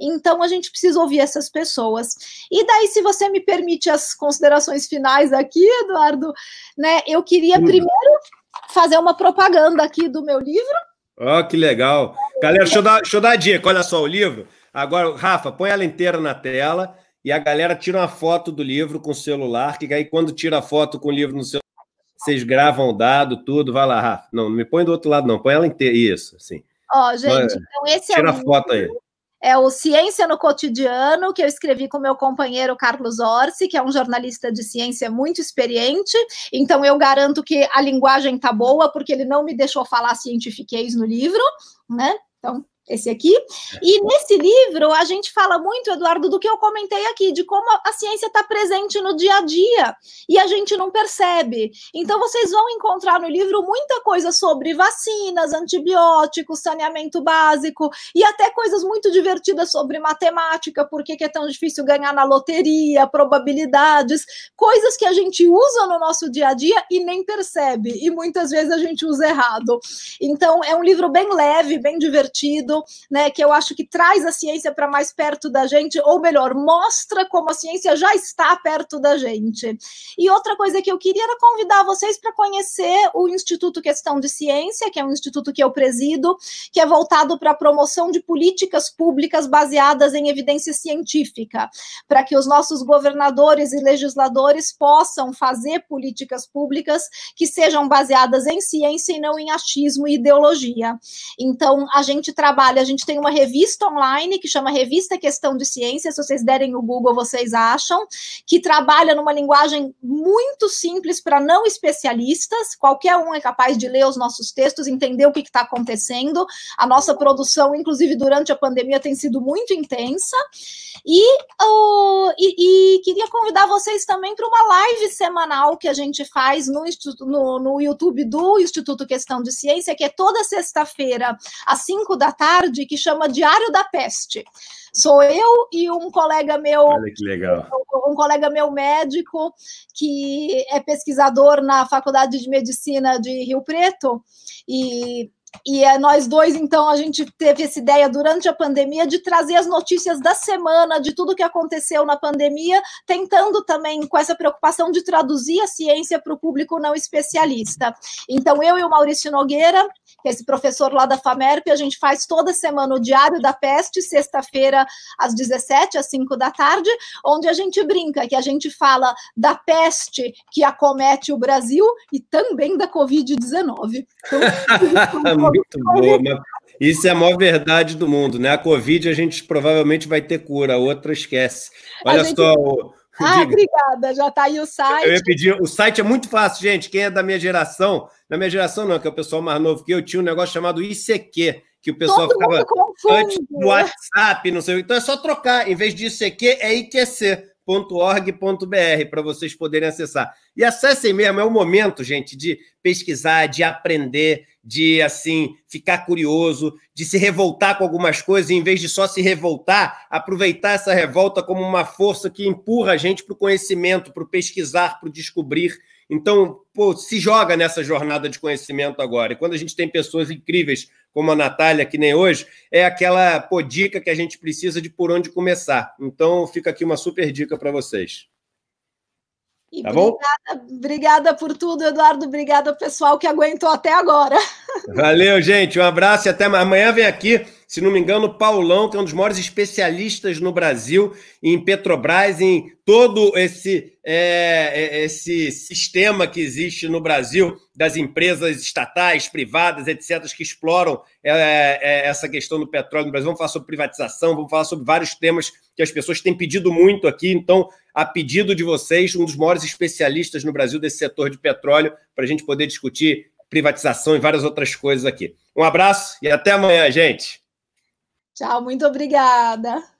Então a gente precisa ouvir essas pessoas. E daí, se você me permite as considerações finais aqui, Eduardo, né? Eu queria primeiro fazer uma propaganda aqui do meu livro. Ó, oh, que legal. Galera, deixa eu, dar, deixa eu dar a dica. Olha só o livro. Agora, Rafa, põe ela inteira na tela e a galera tira uma foto do livro com o celular, que aí quando tira a foto com o livro no celular, vocês gravam o dado, tudo. Vai lá, Rafa. Não, não me põe do outro lado, não. Põe ela inteira. Isso, assim. Ó, gente, então esse é tira é o. Tira a foto aí é o Ciência no Cotidiano, que eu escrevi com meu companheiro Carlos Orsi, que é um jornalista de ciência muito experiente. Então, eu garanto que a linguagem tá boa, porque ele não me deixou falar cientifiquez no livro, né? Então, esse aqui. E nesse livro a gente fala muito, Eduardo, do que eu comentei aqui, de como a ciência está presente no dia a dia e a gente não percebe. Então vocês vão encontrar no livro muita coisa sobre vacinas, antibióticos, saneamento básico e até coisas muito divertidas sobre matemática, por que é tão difícil ganhar na loteria, probabilidades, coisas que a gente usa no nosso dia a dia e nem percebe. E muitas vezes a gente usa errado. Então é um livro bem leve, bem divertido né, que eu acho que traz a ciência para mais perto da gente, ou melhor, mostra como a ciência já está perto da gente. E outra coisa que eu queria era convidar vocês para conhecer o Instituto Questão de Ciência, que é um instituto que eu presido, que é voltado para a promoção de políticas públicas baseadas em evidência científica, para que os nossos governadores e legisladores possam fazer políticas públicas que sejam baseadas em ciência e não em achismo e ideologia. Então, a gente trabalha trabalho, a gente tem uma revista online que chama Revista Questão de Ciência, se vocês derem o Google, vocês acham, que trabalha numa linguagem muito simples para não especialistas, qualquer um é capaz de ler os nossos textos, entender o que está acontecendo. A nossa produção, inclusive durante a pandemia, tem sido muito intensa. E, e, e queria convidar vocês também para uma live semanal que a gente faz no, no, no YouTube do Instituto Questão de Ciência, que é toda sexta-feira, às 5 da tarde tarde que chama Diário da Peste. Sou eu e um colega meu. Olha que legal. Um colega meu médico, que é pesquisador na Faculdade de Medicina de Rio Preto, e e é, nós dois, então, a gente teve essa ideia durante a pandemia de trazer as notícias da semana, de tudo que aconteceu na pandemia, tentando também com essa preocupação de traduzir a ciência para o público não especialista. Então, eu e o Maurício Nogueira, que é esse professor lá da FAMERP, a gente faz toda semana o Diário da Peste, sexta-feira, às 17 às 5 da tarde, onde a gente brinca, que a gente fala da peste que acomete o Brasil e também da Covid-19. Então, muito boa. Mas isso é a maior verdade do mundo, né? A Covid a gente provavelmente vai ter cura, a outra esquece. Olha gente... só. Ah, obrigada, já está aí o site. Eu ia pedir, o site é muito fácil, gente. Quem é da minha geração, na minha geração não, que é o pessoal mais novo que eu, tinha um negócio chamado ICQ, que o pessoal Todo ficava antes do né? WhatsApp, não sei o que. Então é só trocar, em vez de ICQ, é IQC www.cultura.org.br para vocês poderem acessar. E acessem mesmo, é o momento, gente, de pesquisar, de aprender, de assim ficar curioso, de se revoltar com algumas coisas, e, em vez de só se revoltar, aproveitar essa revolta como uma força que empurra a gente para o conhecimento, para o pesquisar, para o descobrir então, pô, se joga nessa jornada de conhecimento agora. E quando a gente tem pessoas incríveis como a Natália, que nem hoje, é aquela pô, dica que a gente precisa de por onde começar. Então, fica aqui uma super dica para vocês. E tá bom? Obrigada, obrigada por tudo, Eduardo. Obrigada, pessoal, que aguentou até agora. Valeu, gente. Um abraço e até amanhã. Vem aqui se não me engano, Paulão, que é um dos maiores especialistas no Brasil em Petrobras, em todo esse, é, é esse sistema que existe no Brasil das empresas estatais, privadas, etc., que exploram é, é, essa questão do petróleo no Brasil. Vamos falar sobre privatização, vamos falar sobre vários temas que as pessoas têm pedido muito aqui. Então, a pedido de vocês, um dos maiores especialistas no Brasil desse setor de petróleo, para a gente poder discutir privatização e várias outras coisas aqui. Um abraço e até amanhã, gente! Tchau, muito obrigada.